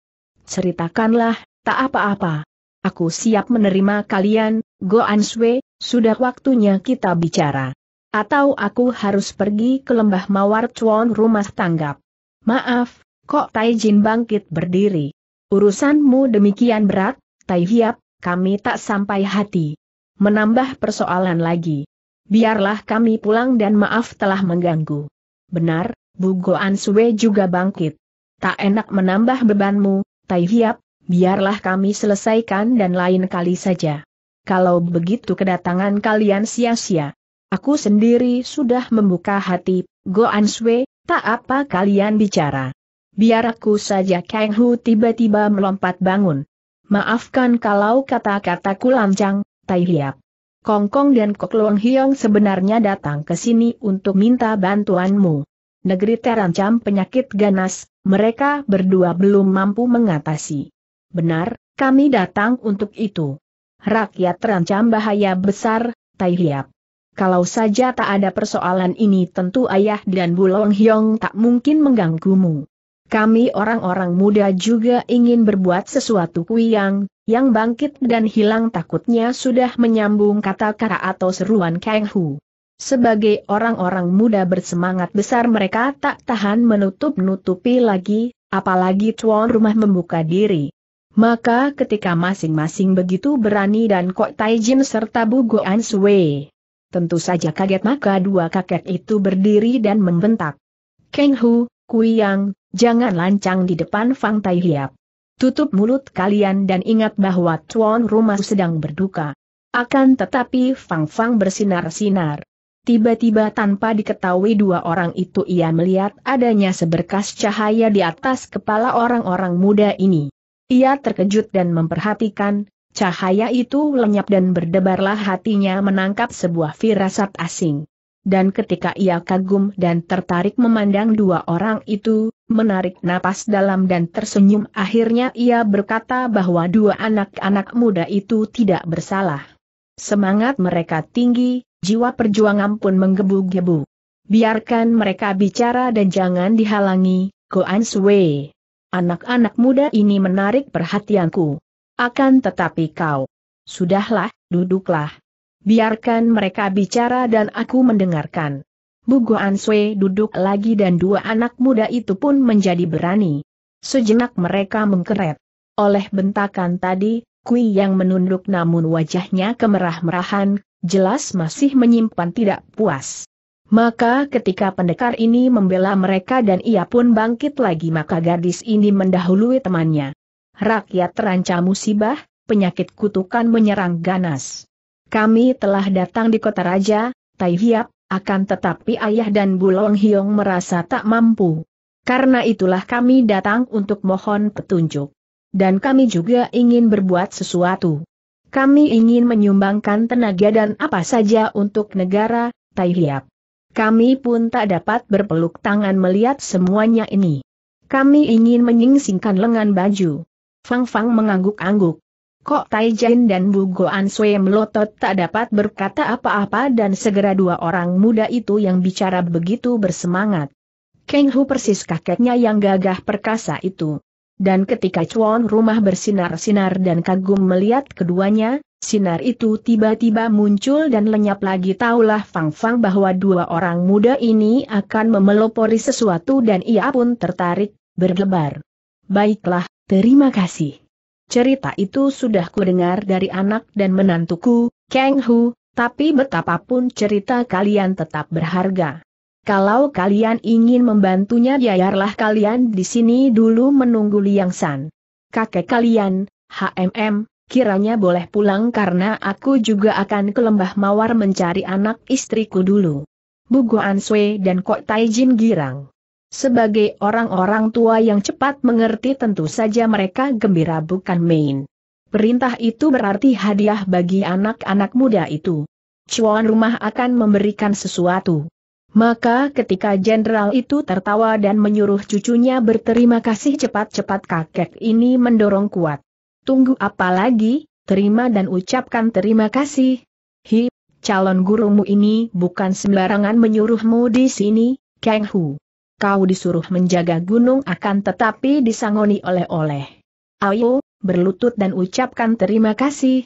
Ceritakanlah, tak apa-apa. Aku siap menerima kalian, Go Sui, sudah waktunya kita bicara. Atau aku harus pergi ke lembah mawar cuan rumah tanggap. Maaf, kok Taijin bangkit berdiri. Urusanmu demikian berat, Tai Hiap, kami tak sampai hati. Menambah persoalan lagi. Biarlah kami pulang dan maaf telah mengganggu. Benar, Goan Sue juga bangkit. Tak enak menambah bebanmu, Tai Hiap, biarlah kami selesaikan dan lain kali saja. Kalau begitu kedatangan kalian sia-sia. Aku sendiri sudah membuka hati, Goan Sue, tak apa kalian bicara. Biar aku saja Kang Hu tiba-tiba melompat bangun. Maafkan kalau kata-kataku lancang, Tai Hiap. Kongkong dan Kok Long Hiong sebenarnya datang ke sini untuk minta bantuanmu negeri terancam penyakit ganas, mereka berdua belum mampu mengatasi. Benar, kami datang untuk itu. Rakyat terancam bahaya besar, Tai Hiap. Kalau saja tak ada persoalan ini tentu ayah dan Bulong Hiong tak mungkin mengganggumu. Kami orang-orang muda juga ingin berbuat sesuatu kuyang, yang bangkit dan hilang takutnya sudah menyambung kata-kata atau seruan Kang Hu. Sebagai orang-orang muda bersemangat besar mereka tak tahan menutup-nutupi lagi, apalagi tuan rumah membuka diri. Maka ketika masing-masing begitu berani dan Kok Taijin serta Bu Goan Sui, tentu saja kaget maka dua kakek itu berdiri dan membentak. Keng Hu, Kuyang, jangan lancang di depan Fang Tai Hiap. Tutup mulut kalian dan ingat bahwa tuan rumah sedang berduka. Akan tetapi Fang Fang bersinar-sinar. Tiba-tiba tanpa diketahui dua orang itu ia melihat adanya seberkas cahaya di atas kepala orang-orang muda ini. Ia terkejut dan memperhatikan, cahaya itu lenyap dan berdebarlah hatinya menangkap sebuah firasat asing. Dan ketika ia kagum dan tertarik memandang dua orang itu, menarik napas dalam dan tersenyum akhirnya ia berkata bahwa dua anak-anak muda itu tidak bersalah. Semangat mereka tinggi, jiwa perjuangan pun menggebu-gebu. Biarkan mereka bicara dan jangan dihalangi, Goan Sui. Anak-anak muda ini menarik perhatianku. Akan tetapi kau. Sudahlah, duduklah. Biarkan mereka bicara dan aku mendengarkan. Bu Goan Sui duduk lagi dan dua anak muda itu pun menjadi berani. Sejenak mereka mengkeret. Oleh bentakan tadi, Kui yang menunduk namun wajahnya kemerah-merahan, jelas masih menyimpan tidak puas. Maka ketika pendekar ini membela mereka dan ia pun bangkit lagi maka gadis ini mendahului temannya. Rakyat terancam musibah, penyakit kutukan menyerang ganas. Kami telah datang di kota raja, Tai Hiap, akan tetapi ayah dan Bulong Hiong merasa tak mampu. Karena itulah kami datang untuk mohon petunjuk dan kami juga ingin berbuat sesuatu. Kami ingin menyumbangkan tenaga dan apa saja untuk negara, Tai Hiap. Kami pun tak dapat berpeluk tangan melihat semuanya ini. Kami ingin menyingsingkan lengan baju. Fang Fang mengangguk-angguk. Kok Tai Jin dan Bu Goan Sui melotot tak dapat berkata apa-apa dan segera dua orang muda itu yang bicara begitu bersemangat. Keng Hu persis kakeknya yang gagah perkasa itu. Dan ketika cuan rumah bersinar-sinar dan kagum melihat keduanya, sinar itu tiba-tiba muncul dan lenyap lagi taulah Fang Fang bahwa dua orang muda ini akan memelopori sesuatu dan ia pun tertarik, berdebar. Baiklah, terima kasih. Cerita itu sudah kudengar dari anak dan menantuku, Kang Hu, tapi betapapun cerita kalian tetap berharga. Kalau kalian ingin membantunya biarlah kalian di sini dulu menunggu Liang San. Kakek kalian, HMM, kiranya boleh pulang karena aku juga akan ke lembah mawar mencari anak istriku dulu. Guan Answe dan Kok Taijin girang. Sebagai orang-orang tua yang cepat mengerti tentu saja mereka gembira bukan main. Perintah itu berarti hadiah bagi anak-anak muda itu. Cuan rumah akan memberikan sesuatu. Maka ketika jenderal itu tertawa dan menyuruh cucunya berterima kasih cepat-cepat kakek ini mendorong kuat. Tunggu apa lagi, terima dan ucapkan terima kasih. Hi, calon gurumu ini bukan sembarangan menyuruhmu di sini, Kang Hu. Kau disuruh menjaga gunung akan tetapi disangoni oleh-oleh. Ayo, berlutut dan ucapkan terima kasih.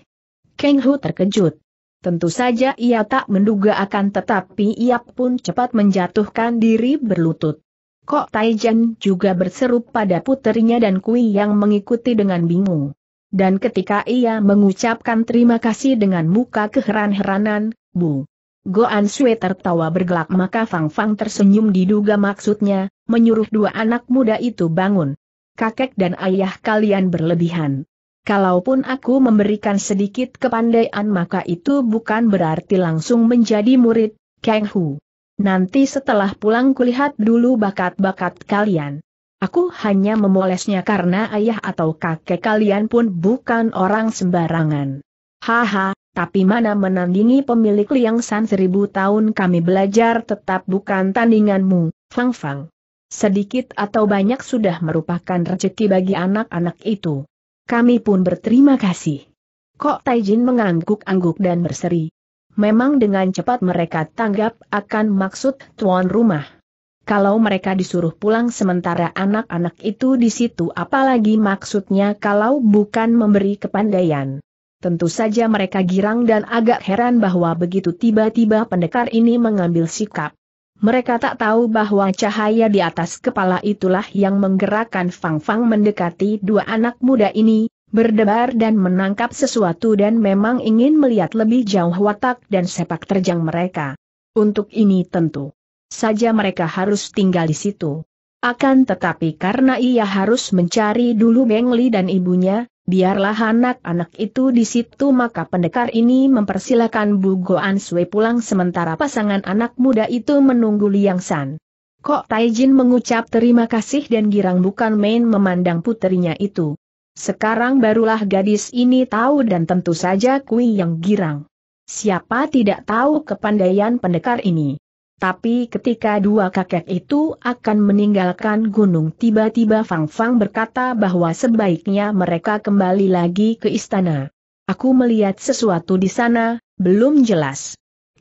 Kang Hu terkejut. Tentu saja ia tak menduga akan tetapi ia pun cepat menjatuhkan diri berlutut. Kok Taijan juga berseru pada puterinya dan Kui yang mengikuti dengan bingung. Dan ketika ia mengucapkan terima kasih dengan muka keheran-heranan, Bu. Goan Sui tertawa bergelak maka Fang Fang tersenyum diduga maksudnya, menyuruh dua anak muda itu bangun. Kakek dan ayah kalian berlebihan. Kalaupun aku memberikan sedikit kepandaian maka itu bukan berarti langsung menjadi murid, Kang Hu. Nanti setelah pulang kulihat dulu bakat-bakat kalian. Aku hanya memolesnya karena ayah atau kakek kalian pun bukan orang sembarangan. Haha, tapi mana menandingi pemilik liang san seribu tahun kami belajar tetap bukan tandinganmu, Fang Fang. Sedikit atau banyak sudah merupakan rezeki bagi anak-anak itu. Kami pun berterima kasih. Kok Taijin mengangguk-angguk dan berseri. Memang dengan cepat mereka tanggap akan maksud tuan rumah. Kalau mereka disuruh pulang sementara anak-anak itu di situ apalagi maksudnya kalau bukan memberi kepandaian. Tentu saja mereka girang dan agak heran bahwa begitu tiba-tiba pendekar ini mengambil sikap. Mereka tak tahu bahwa cahaya di atas kepala itulah yang menggerakkan Fang Fang mendekati dua anak muda ini, berdebar dan menangkap sesuatu dan memang ingin melihat lebih jauh watak dan sepak terjang mereka. Untuk ini tentu saja mereka harus tinggal di situ. Akan tetapi karena ia harus mencari dulu Li dan ibunya, biarlah anak-anak itu di situ maka pendekar ini mempersilahkan Bu Goan Sui pulang sementara pasangan anak muda itu menunggu Liang San. Kok Taijin mengucap terima kasih dan girang bukan main memandang puterinya itu. Sekarang barulah gadis ini tahu dan tentu saja Kui yang girang. Siapa tidak tahu kepandaian pendekar ini. Tapi ketika dua kakek itu akan meninggalkan gunung tiba-tiba Fang Fang berkata bahwa sebaiknya mereka kembali lagi ke istana. Aku melihat sesuatu di sana, belum jelas.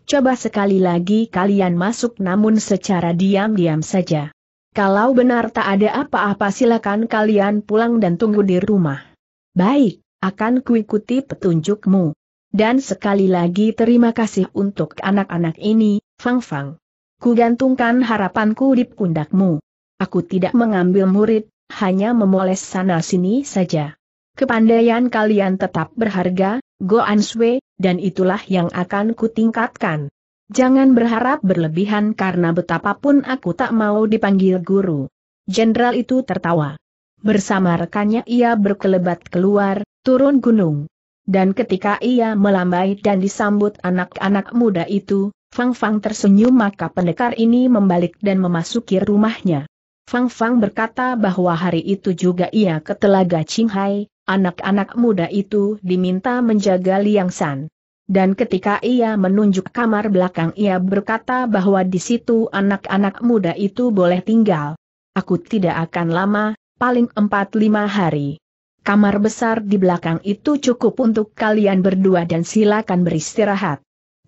Coba sekali lagi kalian masuk namun secara diam-diam saja. Kalau benar tak ada apa-apa silakan kalian pulang dan tunggu di rumah. Baik, akan kuikuti petunjukmu. Dan sekali lagi terima kasih untuk anak-anak ini, Fang Fang kugantungkan harapanku di pundakmu. Aku tidak mengambil murid, hanya memoles sana-sini saja. Kepandaian kalian tetap berharga, Go Sui, dan itulah yang akan kutingkatkan. Jangan berharap berlebihan karena betapapun aku tak mau dipanggil guru. Jenderal itu tertawa. Bersama rekannya ia berkelebat keluar, turun gunung. Dan ketika ia melambai dan disambut anak-anak muda itu, Fang Fang tersenyum maka pendekar ini membalik dan memasuki rumahnya. Fang Fang berkata bahwa hari itu juga ia ke Telaga Qinghai, anak-anak muda itu diminta menjaga Liang San. Dan ketika ia menunjuk kamar belakang ia berkata bahwa di situ anak-anak muda itu boleh tinggal. Aku tidak akan lama, paling empat lima hari. Kamar besar di belakang itu cukup untuk kalian berdua dan silakan beristirahat.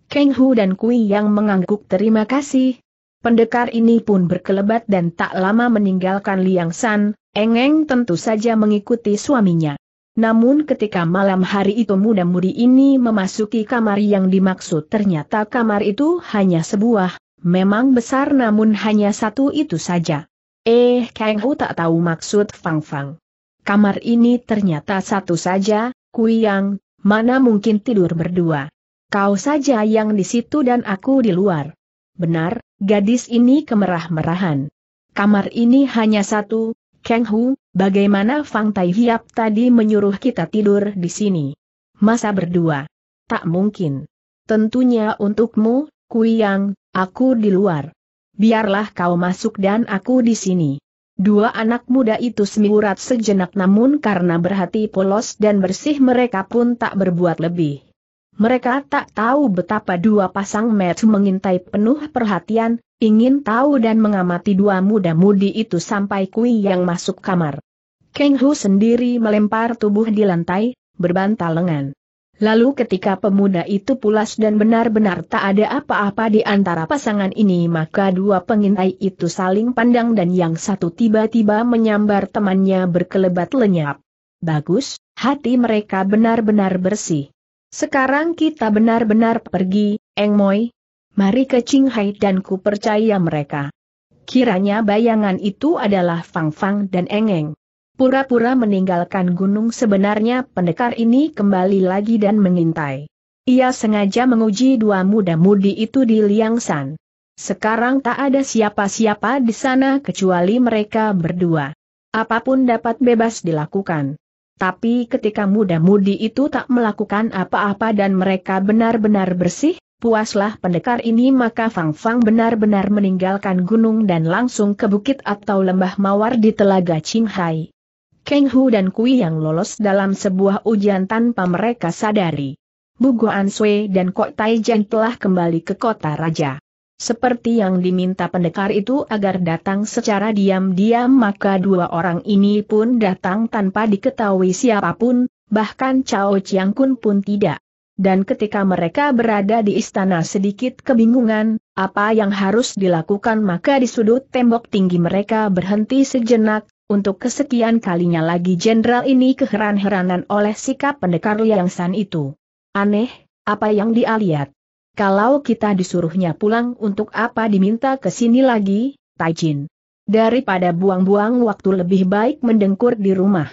Keng Hu dan Kui yang mengangguk terima kasih. Pendekar ini pun berkelebat dan tak lama meninggalkan Liang San, Engeng tentu saja mengikuti suaminya. Namun ketika malam hari itu muda-mudi ini memasuki kamar yang dimaksud ternyata kamar itu hanya sebuah, memang besar namun hanya satu itu saja. Eh Kang Hu tak tahu maksud Fang Fang. Kamar ini ternyata satu saja, Kui Yang. mana mungkin tidur berdua. Kau saja yang di situ dan aku di luar. Benar, gadis ini kemerah-merahan. Kamar ini hanya satu, Kang Hu, bagaimana Fang Tai Hiap tadi menyuruh kita tidur di sini? Masa berdua? Tak mungkin. Tentunya untukmu, Kui Yang, aku di luar. Biarlah kau masuk dan aku di sini. Dua anak muda itu semiurat sejenak namun karena berhati polos dan bersih mereka pun tak berbuat lebih. Mereka tak tahu betapa dua pasang mata mengintai penuh perhatian, ingin tahu dan mengamati dua muda-mudi itu sampai Kui yang masuk kamar. Keng Hu sendiri melempar tubuh di lantai, berbantal lengan. Lalu ketika pemuda itu pulas dan benar-benar tak ada apa-apa di antara pasangan ini maka dua pengintai itu saling pandang dan yang satu tiba-tiba menyambar temannya berkelebat lenyap. Bagus, hati mereka benar-benar bersih. Sekarang kita benar-benar pergi, Eng Moi. Mari ke Qinghai dan ku percaya mereka. Kiranya bayangan itu adalah Fang Fang dan Eng Eng. Pura-pura meninggalkan gunung sebenarnya pendekar ini kembali lagi dan mengintai. Ia sengaja menguji dua muda-mudi itu di Liang San. Sekarang tak ada siapa-siapa di sana kecuali mereka berdua. Apapun dapat bebas dilakukan. Tapi ketika muda-mudi itu tak melakukan apa-apa dan mereka benar-benar bersih, puaslah pendekar ini maka Fang Fang benar-benar meninggalkan gunung dan langsung ke bukit atau lembah mawar di telaga Qinghai. Keng Hu dan Kui yang lolos dalam sebuah ujian tanpa mereka sadari. Bu Guan Sui dan Kok Tai Taijan telah kembali ke kota raja. Seperti yang diminta pendekar itu agar datang secara diam-diam maka dua orang ini pun datang tanpa diketahui siapapun, bahkan Cao Chiang Kun pun tidak. Dan ketika mereka berada di istana sedikit kebingungan, apa yang harus dilakukan maka di sudut tembok tinggi mereka berhenti sejenak, untuk kesekian kalinya lagi jenderal ini keheran-heranan oleh sikap pendekar Liang San itu. Aneh, apa yang dia lihat? Kalau kita disuruhnya pulang untuk apa diminta ke sini lagi, Taijin? Daripada buang-buang waktu lebih baik mendengkur di rumah.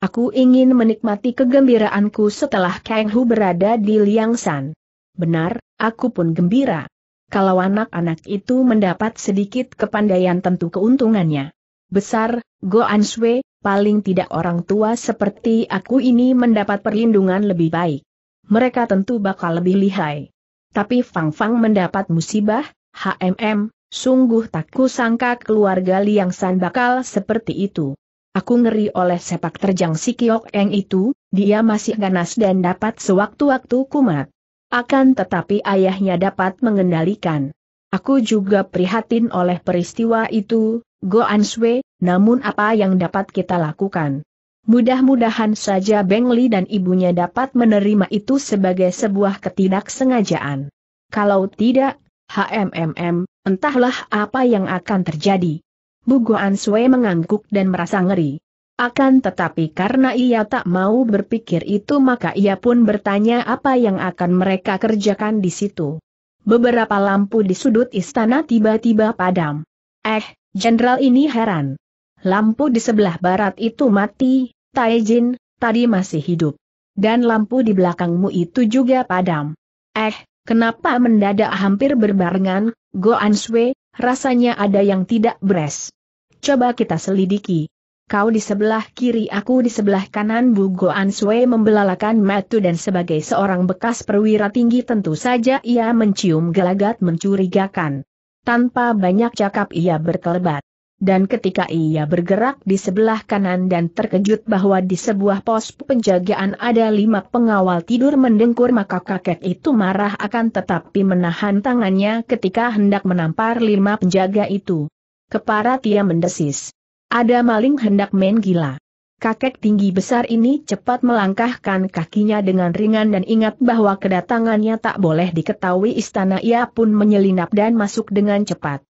Aku ingin menikmati kegembiraanku setelah Kang Hu berada di Liangshan. Benar, aku pun gembira. Kalau anak-anak itu mendapat sedikit kepandaian tentu keuntungannya. Besar, Goan Anshui, paling tidak orang tua seperti aku ini mendapat perlindungan lebih baik. Mereka tentu bakal lebih lihai. Tapi Fang Fang mendapat musibah, HMM, sungguh tak kusangka keluarga Liang San bakal seperti itu. Aku ngeri oleh sepak terjang si Kiok Eng itu, dia masih ganas dan dapat sewaktu-waktu kumat. Akan tetapi ayahnya dapat mengendalikan. Aku juga prihatin oleh peristiwa itu, Goan Answe, namun apa yang dapat kita lakukan? Mudah-mudahan saja Bengli dan ibunya dapat menerima itu sebagai sebuah ketidaksengajaan. Kalau tidak, HMMM, entahlah apa yang akan terjadi. Guan Sui mengangguk dan merasa ngeri. Akan tetapi karena ia tak mau berpikir itu maka ia pun bertanya apa yang akan mereka kerjakan di situ. Beberapa lampu di sudut istana tiba-tiba padam. Eh, jenderal ini heran. Lampu di sebelah barat itu mati, Taijin, tadi masih hidup. Dan lampu di belakangmu itu juga padam. Eh, kenapa mendadak hampir berbarengan, Go Sui, rasanya ada yang tidak beres. Coba kita selidiki. Kau di sebelah kiri aku di sebelah kanan Bu Go Sui membelalakan matu dan sebagai seorang bekas perwira tinggi tentu saja ia mencium gelagat mencurigakan. Tanpa banyak cakap ia berkelebat. Dan ketika ia bergerak di sebelah kanan dan terkejut bahwa di sebuah pos penjagaan ada lima pengawal tidur mendengkur maka kakek itu marah akan tetapi menahan tangannya ketika hendak menampar lima penjaga itu. Keparat ia mendesis. Ada maling hendak main gila. Kakek tinggi besar ini cepat melangkahkan kakinya dengan ringan dan ingat bahwa kedatangannya tak boleh diketahui istana ia pun menyelinap dan masuk dengan cepat.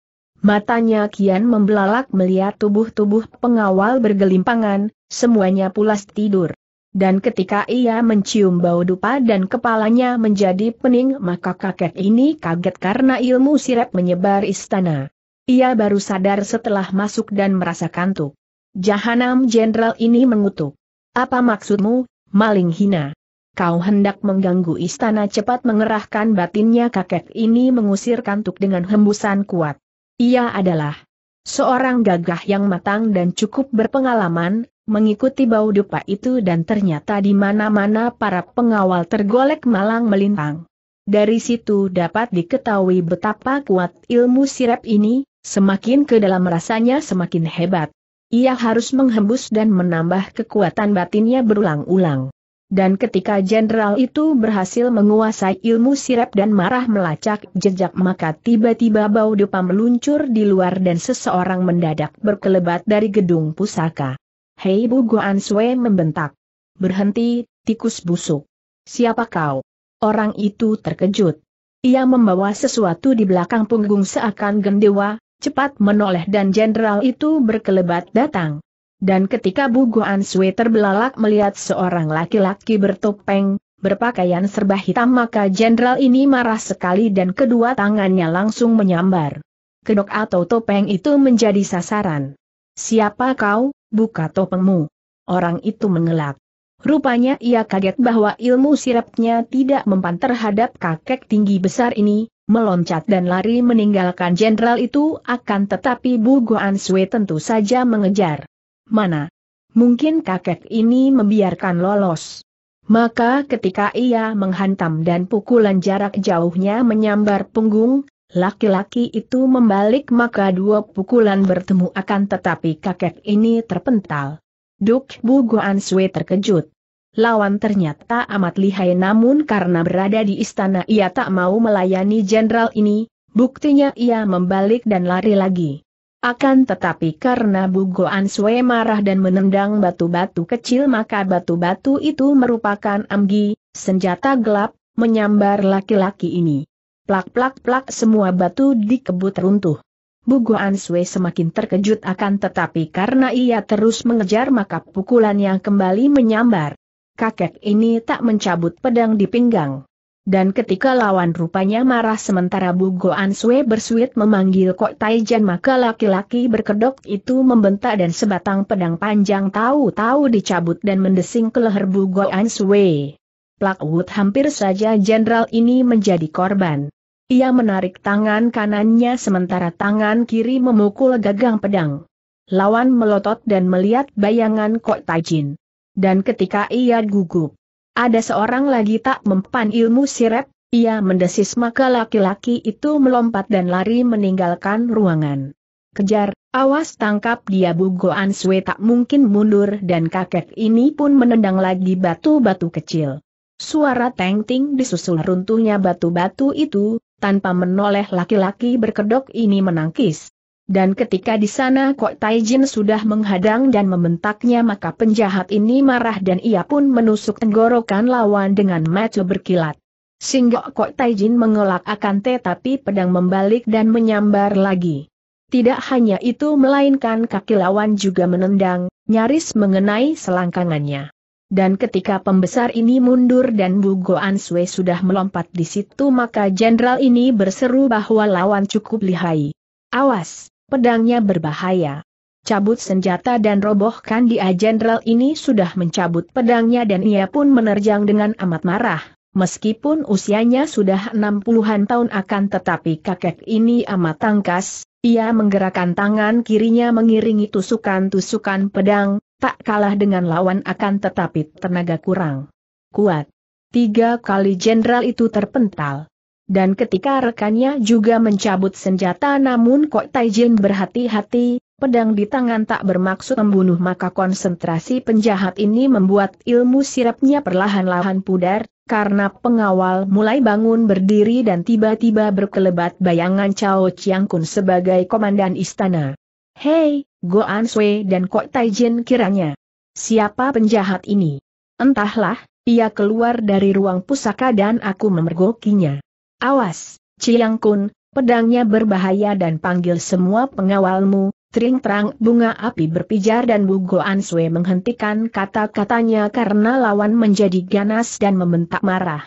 Matanya kian membelalak melihat tubuh-tubuh pengawal bergelimpangan, semuanya pulas tidur. Dan ketika ia mencium bau dupa dan kepalanya menjadi pening maka kakek ini kaget karena ilmu sirep menyebar istana. Ia baru sadar setelah masuk dan merasa kantuk. Jahanam jenderal ini mengutuk. Apa maksudmu, maling hina? Kau hendak mengganggu istana cepat mengerahkan batinnya kakek ini mengusir kantuk dengan hembusan kuat. Ia adalah seorang gagah yang matang dan cukup berpengalaman, mengikuti bau dupa itu dan ternyata di mana-mana para pengawal tergolek malang melintang. Dari situ dapat diketahui betapa kuat ilmu sirap ini, semakin ke dalam rasanya semakin hebat. Ia harus menghembus dan menambah kekuatan batinnya berulang-ulang. Dan ketika jenderal itu berhasil menguasai ilmu sirap dan marah melacak jejak maka tiba-tiba bau dupa meluncur di luar dan seseorang mendadak berkelebat dari gedung pusaka. Hei Bu Guan Sue membentak. Berhenti, tikus busuk. Siapa kau? Orang itu terkejut. Ia membawa sesuatu di belakang punggung seakan gendewa, cepat menoleh dan jenderal itu berkelebat datang. Dan ketika Bu Guan Sui terbelalak melihat seorang laki-laki bertopeng, berpakaian serba hitam maka jenderal ini marah sekali dan kedua tangannya langsung menyambar. Kedok atau topeng itu menjadi sasaran. Siapa kau, buka topengmu. Orang itu mengelak. Rupanya ia kaget bahwa ilmu sirapnya tidak mempan terhadap kakek tinggi besar ini, meloncat dan lari meninggalkan jenderal itu akan tetapi Bu Guan Sui tentu saja mengejar. Mana? Mungkin kakek ini membiarkan lolos. Maka ketika ia menghantam dan pukulan jarak jauhnya menyambar punggung, laki-laki itu membalik maka dua pukulan bertemu akan tetapi kakek ini terpental. Duk Bu Guan Sui terkejut. Lawan ternyata amat lihai namun karena berada di istana ia tak mau melayani jenderal ini, buktinya ia membalik dan lari lagi. Akan tetapi karena Bugo Sue marah dan menendang batu-batu kecil maka batu-batu itu merupakan amgi, senjata gelap, menyambar laki-laki ini. Plak-plak-plak semua batu dikebut runtuh. Bugo Sue semakin terkejut akan tetapi karena ia terus mengejar maka pukulannya kembali menyambar. Kakek ini tak mencabut pedang di pinggang. Dan ketika lawan rupanya marah sementara Bu Goan Sue bersuit memanggil Kok Taijan maka laki-laki berkedok itu membentak dan sebatang pedang panjang tahu-tahu dicabut dan mendesing ke leher Bu Goan Sue. Plak Wood hampir saja jenderal ini menjadi korban. Ia menarik tangan kanannya sementara tangan kiri memukul gagang pedang. Lawan melotot dan melihat bayangan Kok Taijin. Dan ketika ia gugup, ada seorang lagi tak mempan ilmu sirep, ia mendesis maka laki-laki itu melompat dan lari meninggalkan ruangan. Kejar, awas tangkap dia Bugoan Sue tak mungkin mundur dan kakek ini pun menendang lagi batu-batu kecil. Suara teng-ting disusul runtuhnya batu-batu itu, tanpa menoleh laki-laki berkedok ini menangkis. Dan ketika di sana Kok Taijin sudah menghadang dan membentaknya maka penjahat ini marah dan ia pun menusuk tenggorokan lawan dengan mata berkilat. Singgok Kok Taijin mengelak akan tetapi pedang membalik dan menyambar lagi. Tidak hanya itu melainkan kaki lawan juga menendang, nyaris mengenai selangkangannya. Dan ketika pembesar ini mundur dan Bugo Ansue sudah melompat di situ maka jenderal ini berseru bahwa lawan cukup lihai. Awas! Pedangnya berbahaya. Cabut senjata dan robohkan dia jenderal ini sudah mencabut pedangnya dan ia pun menerjang dengan amat marah. Meskipun usianya sudah 60-an tahun akan tetapi kakek ini amat tangkas, ia menggerakkan tangan kirinya mengiringi tusukan-tusukan pedang, tak kalah dengan lawan akan tetapi tenaga kurang kuat. Tiga kali jenderal itu terpental. Dan ketika rekannya juga mencabut senjata namun Kok Taijin berhati-hati, pedang di tangan tak bermaksud membunuh maka konsentrasi penjahat ini membuat ilmu sirapnya perlahan-lahan pudar, karena pengawal mulai bangun berdiri dan tiba-tiba berkelebat bayangan Chao Chiang Kun sebagai komandan istana. Hei, Goan Sui dan Kok Taijin kiranya. Siapa penjahat ini? Entahlah, ia keluar dari ruang pusaka dan aku memergokinya. Awas, Ciang Kun, pedangnya berbahaya dan panggil semua pengawalmu, Tring terang bunga api berpijar dan Bugo Sui menghentikan kata-katanya karena lawan menjadi ganas dan membentak marah.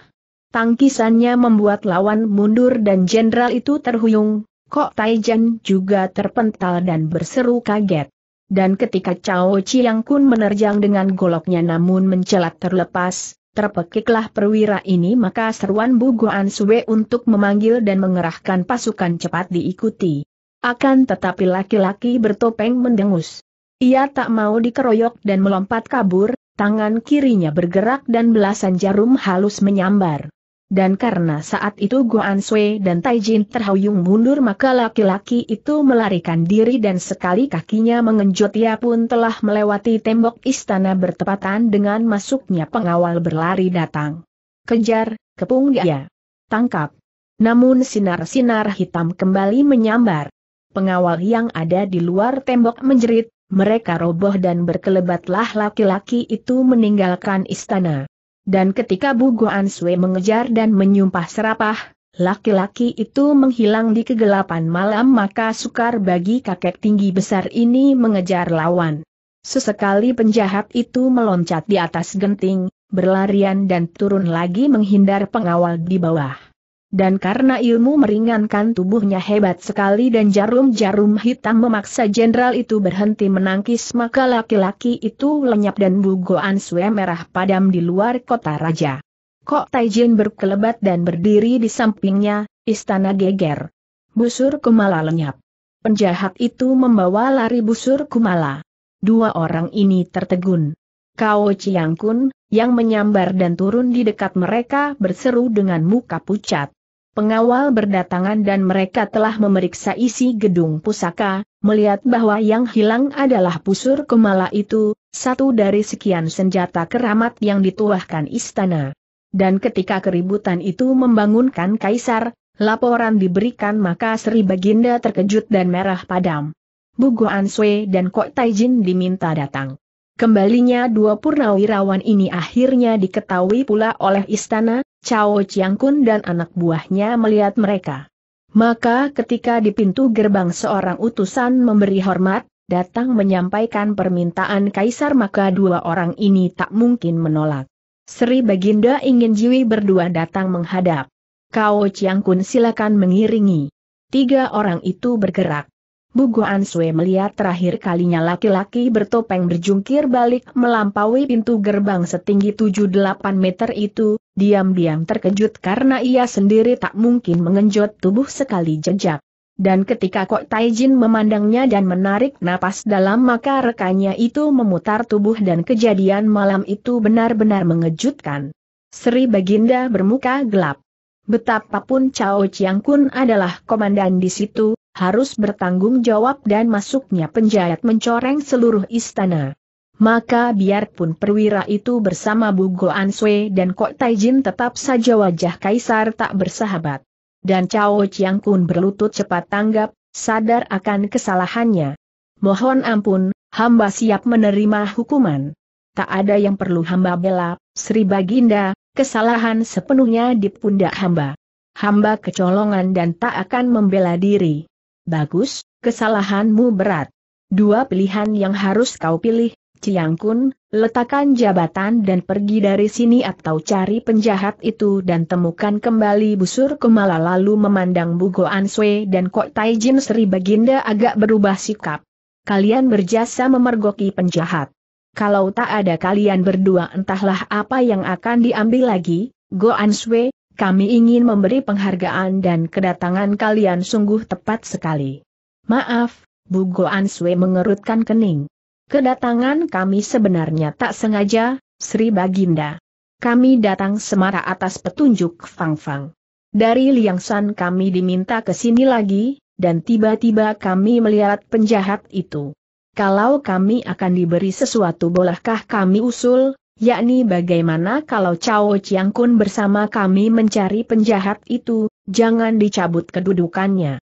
Tangkisannya membuat lawan mundur dan jenderal itu terhuyung, Kok Taijan juga terpental dan berseru kaget. Dan ketika Cao Chiang Kun menerjang dengan goloknya namun mencelat terlepas, Terpekiklah perwira ini maka seruan Bugoan Sue untuk memanggil dan mengerahkan pasukan cepat diikuti. Akan tetapi laki-laki bertopeng mendengus. Ia tak mau dikeroyok dan melompat kabur, tangan kirinya bergerak dan belasan jarum halus menyambar. Dan karena saat itu Guan Sui dan Taijin terhuyung mundur maka laki-laki itu melarikan diri dan sekali kakinya mengenjot ia pun telah melewati tembok istana bertepatan dengan masuknya pengawal berlari datang. Kejar, kepung dia. Tangkap. Namun sinar-sinar hitam kembali menyambar. Pengawal yang ada di luar tembok menjerit, mereka roboh dan berkelebatlah laki-laki itu meninggalkan istana. Dan ketika Bu Goan Sue mengejar dan menyumpah serapah, laki-laki itu menghilang di kegelapan malam maka sukar bagi kakek tinggi besar ini mengejar lawan. Sesekali penjahat itu meloncat di atas genting, berlarian dan turun lagi menghindar pengawal di bawah. Dan karena ilmu meringankan tubuhnya hebat sekali dan jarum-jarum hitam memaksa jenderal itu berhenti menangkis maka laki-laki itu lenyap dan bugoan sue merah padam di luar kota raja. Kok Taijin berkelebat dan berdiri di sampingnya, istana geger. Busur Kumala lenyap. Penjahat itu membawa lari busur Kumala. Dua orang ini tertegun. Kao Chiang Kun, yang menyambar dan turun di dekat mereka berseru dengan muka pucat. Pengawal berdatangan dan mereka telah memeriksa isi gedung pusaka, melihat bahwa yang hilang adalah pusur kemala itu, satu dari sekian senjata keramat yang dituahkan istana. Dan ketika keributan itu membangunkan kaisar, laporan diberikan maka Sri Baginda terkejut dan merah padam. Bugo Answe dan Kok Taijin diminta datang. Kembalinya dua purnawirawan ini akhirnya diketahui pula oleh istana, Cao Chiang Kun dan anak buahnya melihat mereka. Maka ketika di pintu gerbang seorang utusan memberi hormat, datang menyampaikan permintaan kaisar maka dua orang ini tak mungkin menolak. Sri Baginda ingin Jiwi berdua datang menghadap. Cao Chiang Kun silakan mengiringi. Tiga orang itu bergerak. Bugo Sui melihat terakhir kalinya laki-laki bertopeng berjungkir balik melampaui pintu gerbang setinggi 7,8 meter itu, diam-diam terkejut karena ia sendiri tak mungkin mengenjot tubuh sekali jejak. Dan ketika Kok Taijin memandangnya dan menarik napas dalam maka rekannya itu memutar tubuh dan kejadian malam itu benar-benar mengejutkan. Sri Baginda bermuka gelap. Betapapun Chao Chiang Kun adalah komandan di situ, harus bertanggung jawab dan masuknya penjahat mencoreng seluruh istana. Maka biarpun perwira itu bersama Bugo Answe dan Kok Taijin tetap saja wajah kaisar tak bersahabat. Dan Cao Chiang Kun berlutut cepat tanggap, sadar akan kesalahannya. Mohon ampun, hamba siap menerima hukuman. Tak ada yang perlu hamba bela, Sri Baginda, kesalahan sepenuhnya di pundak hamba. Hamba kecolongan dan tak akan membela diri. Bagus, kesalahanmu berat. Dua pilihan yang harus kau pilih, Ciang Kun, letakkan jabatan dan pergi dari sini atau cari penjahat itu dan temukan kembali busur kemala lalu memandang Bugo Answe dan Kok Taijin Sri Baginda agak berubah sikap. Kalian berjasa memergoki penjahat. Kalau tak ada kalian berdua entahlah apa yang akan diambil lagi, Go Answe, kami ingin memberi penghargaan dan kedatangan kalian sungguh tepat sekali. Maaf, Bu Goan Sui mengerutkan kening. Kedatangan kami sebenarnya tak sengaja, Sri Baginda. Kami datang semara atas petunjuk Fang Fang. Dari Liang San kami diminta ke sini lagi, dan tiba-tiba kami melihat penjahat itu. Kalau kami akan diberi sesuatu bolehkah kami usul, yakni bagaimana kalau Cao Chiang Kun bersama kami mencari penjahat itu, jangan dicabut kedudukannya.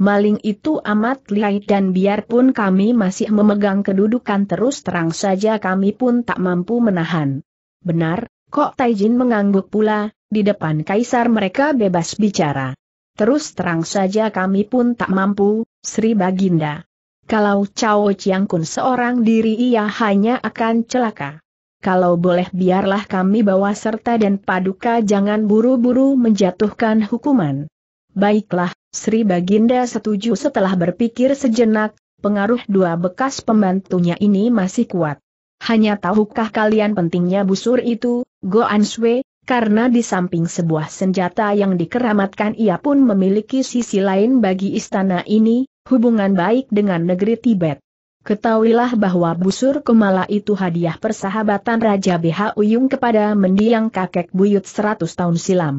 Maling itu amat lihai dan biarpun kami masih memegang kedudukan terus terang saja kami pun tak mampu menahan. Benar, kok Taijin mengangguk pula, di depan kaisar mereka bebas bicara. Terus terang saja kami pun tak mampu, Sri Baginda. Kalau Cao Chiang Kun seorang diri ia hanya akan celaka kalau boleh biarlah kami bawa serta dan paduka jangan buru-buru menjatuhkan hukuman. Baiklah, Sri Baginda setuju setelah berpikir sejenak, pengaruh dua bekas pembantunya ini masih kuat. Hanya tahukah kalian pentingnya busur itu, Go Sui, karena di samping sebuah senjata yang dikeramatkan ia pun memiliki sisi lain bagi istana ini, hubungan baik dengan negeri Tibet. Ketahuilah bahwa busur kemala itu hadiah persahabatan Raja BH Uyung kepada mendiang kakek buyut seratus tahun silam.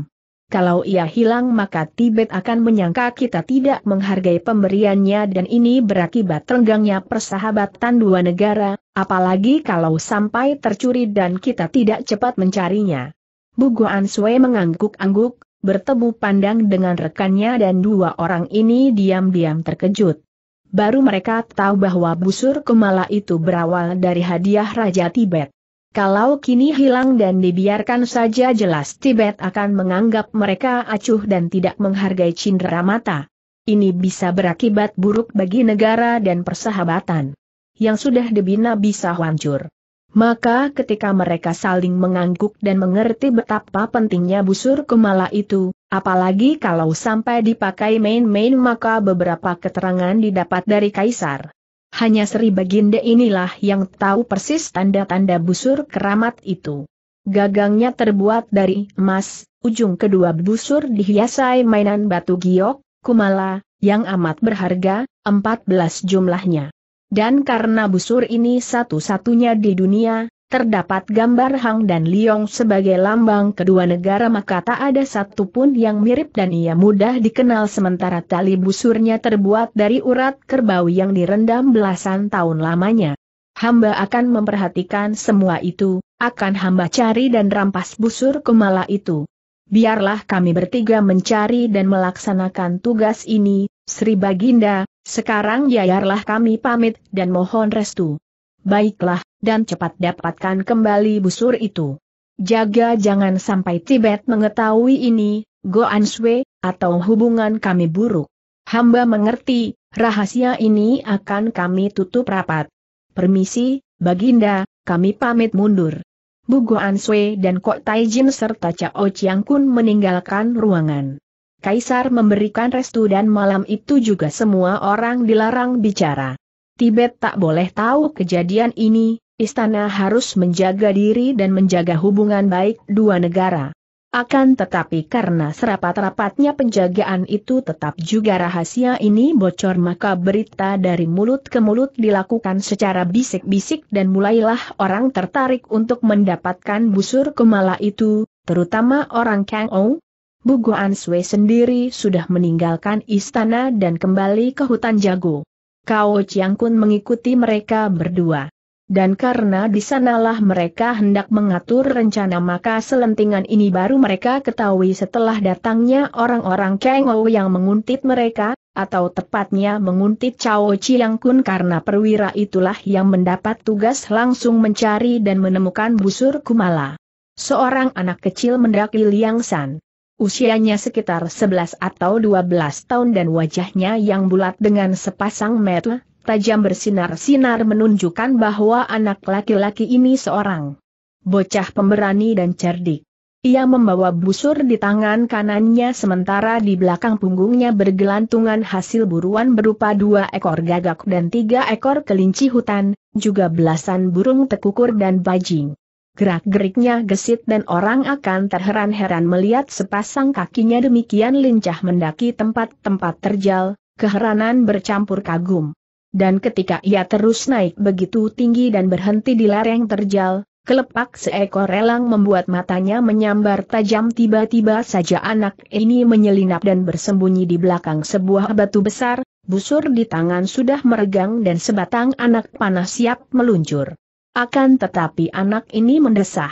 Kalau ia hilang maka Tibet akan menyangka kita tidak menghargai pemberiannya dan ini berakibat renggangnya persahabatan dua negara, apalagi kalau sampai tercuri dan kita tidak cepat mencarinya. Bugoan Sue mengangguk-angguk, bertemu pandang dengan rekannya dan dua orang ini diam-diam terkejut baru mereka tahu bahwa busur kemala itu berawal dari hadiah Raja Tibet. Kalau kini hilang dan dibiarkan saja jelas Tibet akan menganggap mereka acuh dan tidak menghargai cindera mata. Ini bisa berakibat buruk bagi negara dan persahabatan. Yang sudah dibina bisa hancur. Maka ketika mereka saling mengangguk dan mengerti betapa pentingnya busur kumala itu, apalagi kalau sampai dipakai main-main maka beberapa keterangan didapat dari Kaisar. Hanya Sri Baginda inilah yang tahu persis tanda-tanda busur keramat itu. Gagangnya terbuat dari emas, ujung kedua busur dihiasai mainan batu giok, kumala, yang amat berharga, 14 jumlahnya. Dan karena busur ini satu-satunya di dunia, terdapat gambar Hang dan Liong sebagai lambang kedua negara maka tak ada satupun yang mirip dan ia mudah dikenal sementara tali busurnya terbuat dari urat kerbau yang direndam belasan tahun lamanya. Hamba akan memperhatikan semua itu, akan hamba cari dan rampas busur kemala itu biarlah kami bertiga mencari dan melaksanakan tugas ini, Sri Baginda, sekarang yayarlah kami pamit dan mohon restu. Baiklah, dan cepat dapatkan kembali busur itu. Jaga jangan sampai Tibet mengetahui ini, Go Sui, atau hubungan kami buruk. Hamba mengerti, rahasia ini akan kami tutup rapat. Permisi, Baginda, kami pamit mundur. Bugo Sui dan Kok Taijin serta Cao Chiang Kun meninggalkan ruangan. Kaisar memberikan restu dan malam itu juga semua orang dilarang bicara. Tibet tak boleh tahu kejadian ini, istana harus menjaga diri dan menjaga hubungan baik dua negara. Akan tetapi karena serapat-rapatnya penjagaan itu tetap juga rahasia ini bocor maka berita dari mulut ke mulut dilakukan secara bisik-bisik dan mulailah orang tertarik untuk mendapatkan busur kemala itu, terutama orang Kang Ou. Guan Sui sendiri sudah meninggalkan istana dan kembali ke hutan jago. Kao Chiang Kun mengikuti mereka berdua dan karena di sanalah mereka hendak mengatur rencana maka selentingan ini baru mereka ketahui setelah datangnya orang-orang Chengou yang menguntit mereka, atau tepatnya menguntit Cao Chiang Kun karena perwira itulah yang mendapat tugas langsung mencari dan menemukan busur Kumala. Seorang anak kecil mendaki Liang San. Usianya sekitar 11 atau 12 tahun dan wajahnya yang bulat dengan sepasang mata tajam bersinar-sinar menunjukkan bahwa anak laki-laki ini seorang bocah pemberani dan cerdik. Ia membawa busur di tangan kanannya sementara di belakang punggungnya bergelantungan hasil buruan berupa dua ekor gagak dan tiga ekor kelinci hutan, juga belasan burung tekukur dan bajing. Gerak-geriknya gesit dan orang akan terheran-heran melihat sepasang kakinya demikian lincah mendaki tempat-tempat terjal, keheranan bercampur kagum. Dan ketika ia terus naik begitu tinggi dan berhenti di lereng terjal, kelepak seekor elang membuat matanya menyambar tajam tiba-tiba saja anak ini menyelinap dan bersembunyi di belakang sebuah batu besar, busur di tangan sudah meregang dan sebatang anak panah siap meluncur. Akan tetapi anak ini mendesah.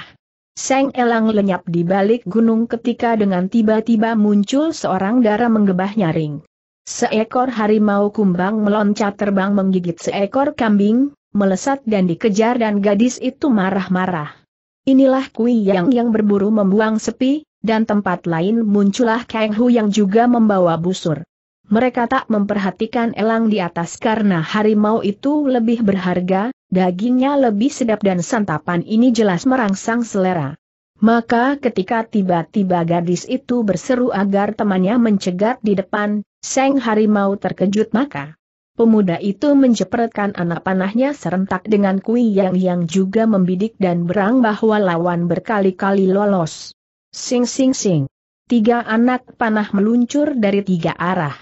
Seng elang lenyap di balik gunung ketika dengan tiba-tiba muncul seorang darah menggebah nyaring. Seekor harimau kumbang meloncat terbang menggigit seekor kambing, melesat dan dikejar dan gadis itu marah-marah. Inilah Kui Yang yang berburu membuang sepi, dan tempat lain muncullah Kang Hu yang juga membawa busur. Mereka tak memperhatikan elang di atas karena harimau itu lebih berharga, dagingnya lebih sedap dan santapan ini jelas merangsang selera. Maka ketika tiba-tiba gadis itu berseru agar temannya mencegat di depan, Seng Harimau terkejut maka. Pemuda itu menjepretkan anak panahnya serentak dengan kui yang yang juga membidik dan berang bahwa lawan berkali-kali lolos. Sing sing sing. Tiga anak panah meluncur dari tiga arah.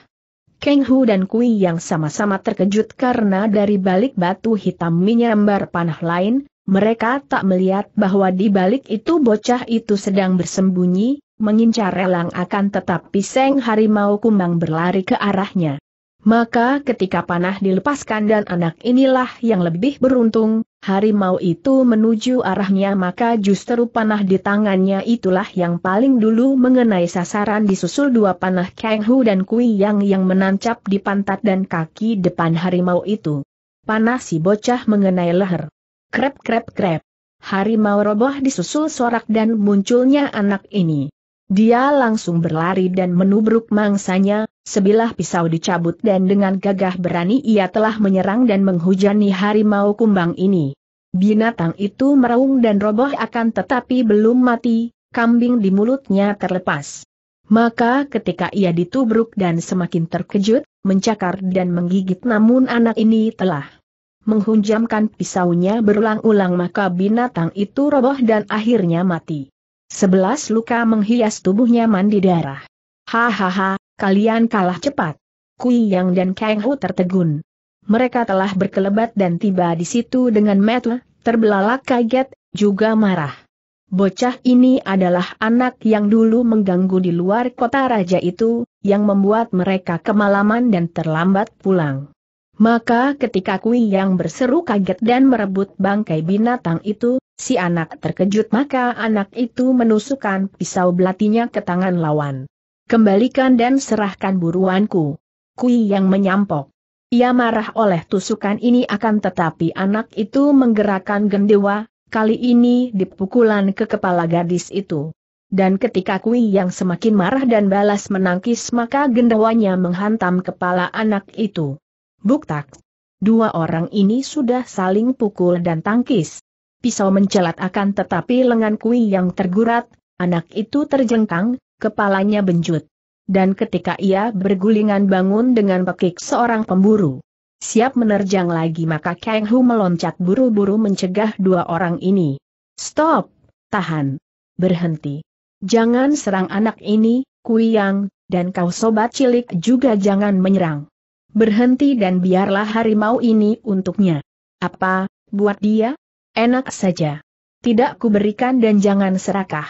Keng Hu dan Kui yang sama-sama terkejut karena dari balik batu hitam menyambar panah lain, mereka tak melihat bahwa di balik itu bocah itu sedang bersembunyi, mengincar relang akan tetap piseng. harimau kumbang berlari ke arahnya. Maka ketika panah dilepaskan dan anak inilah yang lebih beruntung, harimau itu menuju arahnya maka justru panah di tangannya itulah yang paling dulu mengenai sasaran disusul dua panah Kang Hu dan Kui Yang yang menancap di pantat dan kaki depan harimau itu. Panah si bocah mengenai leher. Krep krep krep. Harimau roboh disusul sorak dan munculnya anak ini. Dia langsung berlari dan menubruk mangsanya, sebilah pisau dicabut dan dengan gagah berani ia telah menyerang dan menghujani harimau kumbang ini. Binatang itu meraung dan roboh akan tetapi belum mati, kambing di mulutnya terlepas. Maka ketika ia ditubruk dan semakin terkejut, mencakar dan menggigit namun anak ini telah menghunjamkan pisaunya berulang-ulang maka binatang itu roboh dan akhirnya mati. Sebelas luka menghias tubuhnya mandi darah. Hahaha, kalian kalah cepat. Kui Yang dan Kang Hu tertegun. Mereka telah berkelebat dan tiba di situ dengan metu, terbelalak kaget, juga marah. Bocah ini adalah anak yang dulu mengganggu di luar kota raja itu, yang membuat mereka kemalaman dan terlambat pulang. Maka ketika Kui yang berseru kaget dan merebut bangkai binatang itu, si anak terkejut maka anak itu menusukkan pisau belatinya ke tangan lawan. Kembalikan dan serahkan buruanku. Kui yang menyampok. Ia marah oleh tusukan ini akan tetapi anak itu menggerakkan gendewa, kali ini dipukulan ke kepala gadis itu. Dan ketika Kui yang semakin marah dan balas menangkis maka gendewanya menghantam kepala anak itu. Buktak. Dua orang ini sudah saling pukul dan tangkis. Pisau mencelat akan tetapi lengan kui yang tergurat, anak itu terjengkang, kepalanya benjut. Dan ketika ia bergulingan bangun dengan pekik seorang pemburu. Siap menerjang lagi maka Kang Hu meloncat buru-buru mencegah dua orang ini. Stop! Tahan! Berhenti! Jangan serang anak ini, Kuyang, dan kau sobat cilik juga jangan menyerang. Berhenti dan biarlah harimau ini untuknya. Apa, buat dia? Enak saja. Tidak kuberikan dan jangan serakah.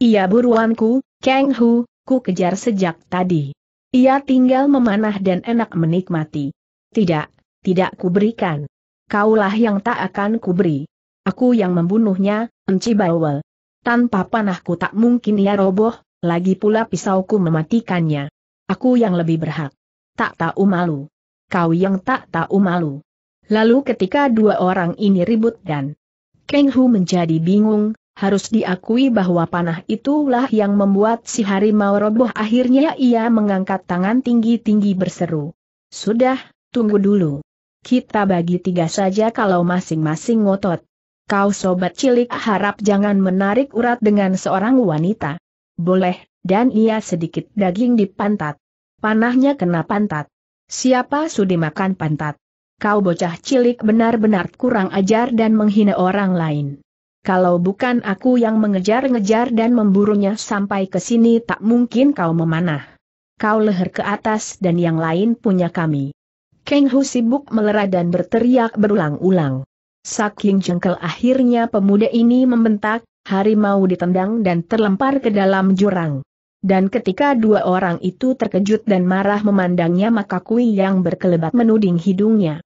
Ia buruanku, Kang Hu, ku kejar sejak tadi. Ia tinggal memanah dan enak menikmati. Tidak, tidak kuberikan. Kaulah yang tak akan kuberi. Aku yang membunuhnya, Enci Bawel. Tanpa panahku tak mungkin ia ya roboh, lagi pula pisauku mematikannya. Aku yang lebih berhak tak tahu malu. Kau yang tak tahu malu. Lalu ketika dua orang ini ribut dan Keng Hu menjadi bingung, harus diakui bahwa panah itulah yang membuat si harimau roboh akhirnya ia mengangkat tangan tinggi-tinggi berseru. Sudah, tunggu dulu. Kita bagi tiga saja kalau masing-masing ngotot. Kau sobat cilik harap jangan menarik urat dengan seorang wanita. Boleh, dan ia sedikit daging di pantat. Panahnya kena pantat. Siapa sudi makan pantat? Kau bocah cilik benar-benar kurang ajar dan menghina orang lain. Kalau bukan aku yang mengejar-ngejar dan memburunya sampai ke sini tak mungkin kau memanah. Kau leher ke atas dan yang lain punya kami. Keng Hu sibuk melerai dan berteriak berulang-ulang. Saking jengkel akhirnya pemuda ini membentak, harimau ditendang dan terlempar ke dalam jurang. Dan ketika dua orang itu terkejut dan marah memandangnya maka Kui yang berkelebat menuding hidungnya.